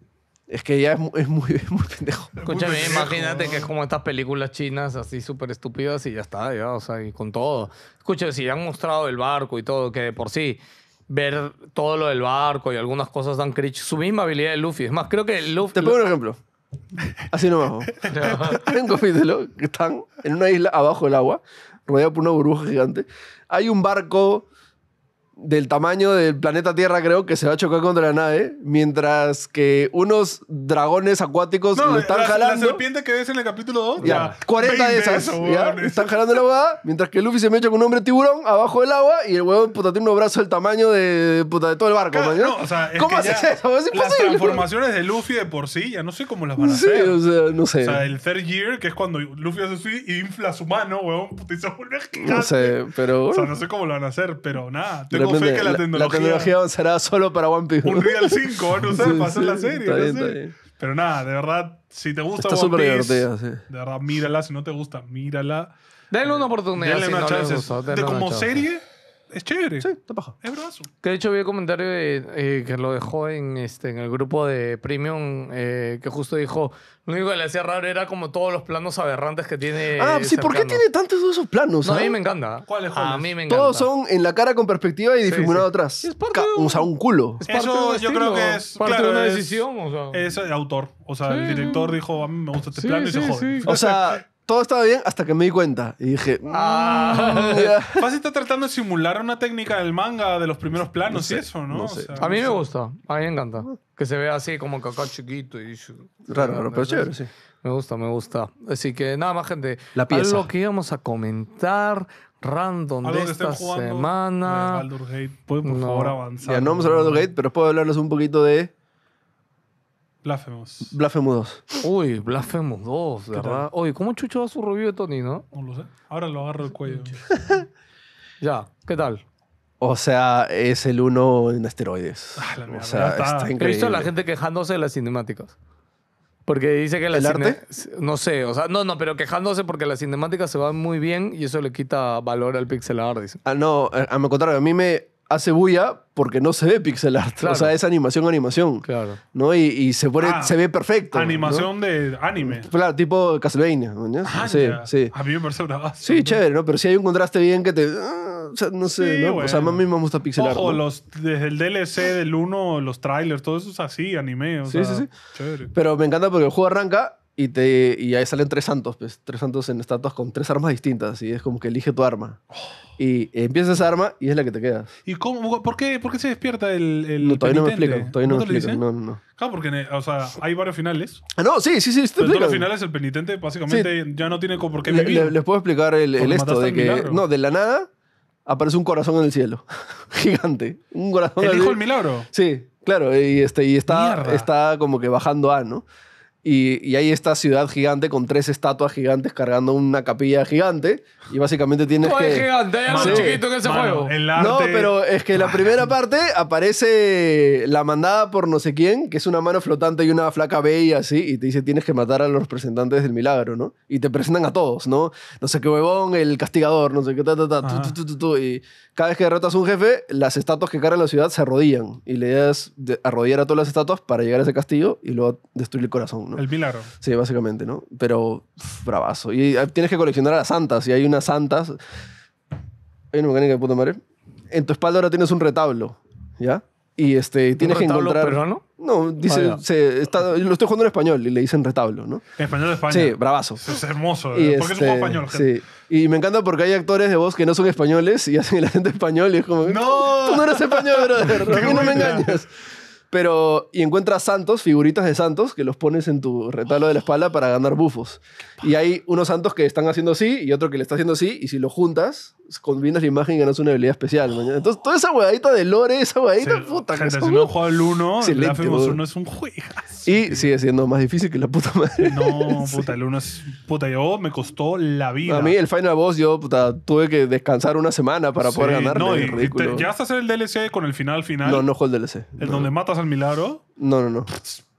Es que ya es, es muy, es muy pendejo. Escúchame, imagínate que es como estas películas chinas así súper estúpidas y ya está, ya, o sea, y con todo. Escúchame, si ya han mostrado el barco y todo, que de por sí ver todo lo del barco y algunas cosas tan cringe. Su misma habilidad de Luffy. Es más, creo que Luffy... Te pongo un ejemplo. Así No. <laughs> Hay un capítulo que están en una isla abajo del agua, rodeado por una burbuja gigante. Hay un barco del tamaño del planeta Tierra, creo, que se va a chocar contra la nave, mientras que unos dragones acuáticos lo están jalando. La serpiente que ves en el capítulo 2, ya, 40 de esas. están jalando la agua mientras que Luffy se me echa con un hombre tiburón abajo del agua y el huevón puta tiene un brazo del tamaño de, puta, de todo el barco. no, o sea, es ¿Cómo haces eso? Es imposible. Las transformaciones de Luffy de por sí, ya no sé cómo las van a sí, hacer. O sea, no sé. O sea, el third year, que es cuando Luffy hace así y infla su mano, huevón, puta, y se vuelve No sé, pero. O sea, no sé cómo lo van a hacer, pero nada que la, la tecnología... avanzará solo para One Piece. Un Real 5, no sé, pasó para hacer la serie. no sé. Pero nada, de verdad, si te gusta está One Piece, sí. de verdad, mírala. Si no te gusta, mírala. Denle una oportunidad. Denle si una no chance. de como serie es chévere. Sí, está bajo Es bravazo. Que de hecho vi el comentario eh, que lo dejó en, este, en el grupo de Premium, eh, que justo dijo, lo único que le hacía raro era como todos los planos aberrantes que tiene. Ah, sí, ¿por qué tiene tantos de esos planos? a mí ah? me encanta. ¿Cuáles? A mí me encanta. Todos son en la cara con perspectiva y difuminado atrás. Es un culo. eso yo creo que es parte una decisión. Es el autor. O sea, el director dijo, a mí me gusta este plano y se jode. O sea... <laughs> todo estaba bien hasta que me di cuenta. Y dije. Ah. Mm, <laughs> Fácil está tratando de simular una técnica del manga de los primeros planos y eso, ¿no? a mí me gusta. A mí me encanta. Que se vea así como acá chiquito y. Raro, pero chévere, sí. Me gusta, me gusta. Así que nada más, gente. La pieza. que íbamos a comentar random de esta semana. Eh, Gate. por no. favor, avanzar. Ya, no vamos a hablar de Gate, pero puedo hablarles un poquito de Blasphemous. Blasphemous 2. Uy, Blasphemous 2, ¿verdad? Oye, ¿cómo chucho va su review de Tony, no? No lo sé. Ahora lo agarro el cuello. <laughs> ya, ¿qué tal? O sea, es el uno en asteroides. Ah, o sea, está. increíble. He visto a la gente quejándose de las cinemáticas. Porque dice que la ¿El arte? No sé, o sea, no, no, pero quejándose porque las cinemáticas se van muy bien y eso le quita valor al pixel art, dice. Ah, no, eh, a, contrario, a mí me hace bulla porque no se ve pixel art. O sea, es animación, animación. Claro. ¿No? Y, se pone, ah, se ve perfecto. Animación de anime. Claro, tipo Castlevania. ¿no? Ah, sí, sí. A mí me parece base. Sí, chévere, ¿no? Pero sí hay un contraste bien que te. Ah, o sea, no sé, ¿no? O sea, a mí me gusta pixel art. Ojo, los, desde el DLC del 1, los trailers, todo eso es así, anime. sí, sí, sí. Chévere. Pero me encanta porque el juego arranca y, te, y ahí salen tres santos, pues, tres santos en estatuas con tres armas distintas, y es como que elige tu arma. Y empieza esa arma y es la que te quedas. ¿Y cómo, por, qué, por qué se despierta el, el todavía no me explico, todavía no, me explico. No, no. Claro, porque o sea, hay varios finales. Ah, no, sí, sí, sí. Te los finales el penitente básicamente ya no tiene por qué vivir. les puedo explicar el, el esto de que... No, de la nada aparece un corazón en el cielo. <laughs> Gigante. Un corazón. ¿El hijo del milagro? Sí, claro. Y, este, y está, está como que bajando a, ¿no? Y, y, hay esta ciudad gigante con tres estatuas gigantes cargando una capilla gigante. Y básicamente tienes que. gigante, hay algo chiquito en ese Mano, juego. No, pero es que la primera parte aparece la mandada por no sé quién, que es una mano flotante y una flaca bella así, y te dice tienes que matar a los representantes del milagro, ¿no? Y te presentan a todos, ¿no? No sé qué huevón, el castigador, no sé qué, tu, tu, tu, y cada vez que derrotas a un jefe, las estatuas que cargan la ciudad se arrodillan. Y la idea es arrodillar a todas las estatuas para llegar a ese castillo y luego destruir el corazón, ¿no? El pilar, Sí, básicamente, ¿no? Pero bravazo. Y ah, tienes que coleccionar a las santas. Y hay unas santas. Hay una mecánica de puta madre. En tu espalda ahora tienes un retablo, ¿ya? Y este, tienes que encontrar. peruano? No, dice. Ah, lo estoy jugando en español y le dicen retablo, ¿no? En español de España. Sí, bravazo. Es hermoso. ¿Por qué es un este, español. gente. sí. Y me encanta porque hay actores de voz que no son españoles y hacen el acento español y es como... ¡No! Tú no eres español, brother. A <laughs> no me engañas. Pero, y encuentras santos, figuritas de santos, que los pones en tu retalo de la espalda para ganar bufos. Y hay unos santos que están haciendo así y otro que le está haciendo así. Y si lo juntas, combinas la imagen y ganas una habilidad especial. Entonces, toda esa huevadita de lore, esa huevadita, puta. Gente, si no juega el 1, el Blasphemous 1 es un juego. Y sigue siendo más difícil que la puta madre. No, puta, el 1 es. Puta, yo me costó la vida. A mí, el Final Boss, yo puta, tuve que descansar una semana para poder ganar. No, y, y ¿ya hasta hacer el DLC con el final final? No, no juego el DLC. ¿El donde matas al milagro? No, no, no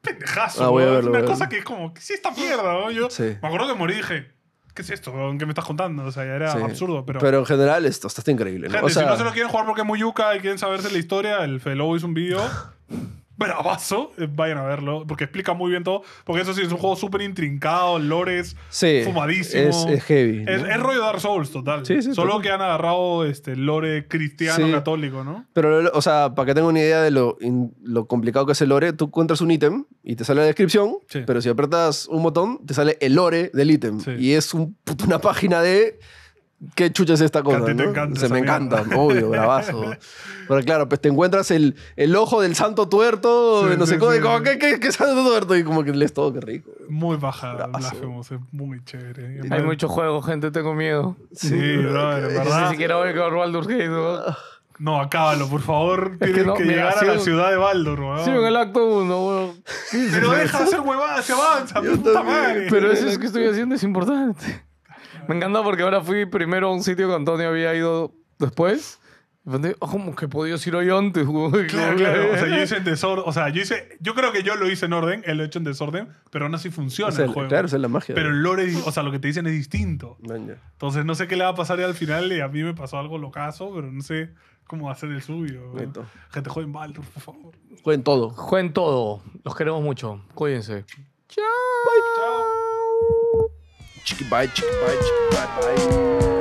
pendejazo. Ah, es una cosa que es como, ¿qué es esta mierda? ¿no? Yo me acuerdo que morí y dije, ¿qué es esto? ¿Qué me estás contando? O sea, ya era absurdo, pero... pero en general, esto está increíble. Gente, O sea, si no se lo quieren jugar porque es muy yuca y quieren saberse la historia, el Fellow es un video <laughs> bravazo. Eh, vayan a verlo, porque explica muy bien todo. Porque eso sí, es un juego súper intrincado, lores, es fumadísimo. Es, heavy. Es, ¿no? es, rollo Dark Souls, total. Solo que han agarrado este lore cristiano católico, ¿no? Pero, o sea, para que tengan una idea de lo, lo, complicado que es el lore, tú encuentras un ítem y te sale la descripción, pero si apretas un botón, te sale el lore del ítem. Y es una página de ¿Qué chucha es esta cosa? ¿no? Encanta Se me encanta, obvio, bravazo. <laughs> Pero claro, pues te encuentras el, el ojo del santo tuerto, no sé cómo, como, ¿qué, qué, santo tuerto? Y como que lees todo, qué rico. Muy bajada, Blasphemous, es muy chévere. Hay mucho muchos juegos, gente, tengo miedo. Sí, bro, verdad. Ni siquiera voy con Baldur. Gate, ¿no? No, acábalo, por favor. Tienes que, llegar a la ciudad de Baldur, ¿no? Sí, en el acto 1, bro. Pero deja de hacer huevadas, avanza, puta madre. Pero eso es que estoy haciendo es importante. Me encanta porque ahora fui primero a un sitio que Antonio había ido después. Oh, ¿Cómo que podía ir hoy antes? <laughs> claro, O sea, yo hice en desorden. O sea, yo hice. Yo creo que yo lo hice en orden, él lo ha hecho en desorden, pero aún así funciona el, juego. Claro, es la magia. Pero el lore, o sea, lo que te dicen es distinto. Entonces, no sé qué le va a pasar al final. Y a mí me pasó algo locazo, pero no sé cómo va a ser el suyo. Gente, jueguen Baldur, por favor. Jueguen todo. Jueguen todo. Los queremos mucho. Cuídense. Chao. Bye. Chao. Tic-bye, tic-bye, tic-bye.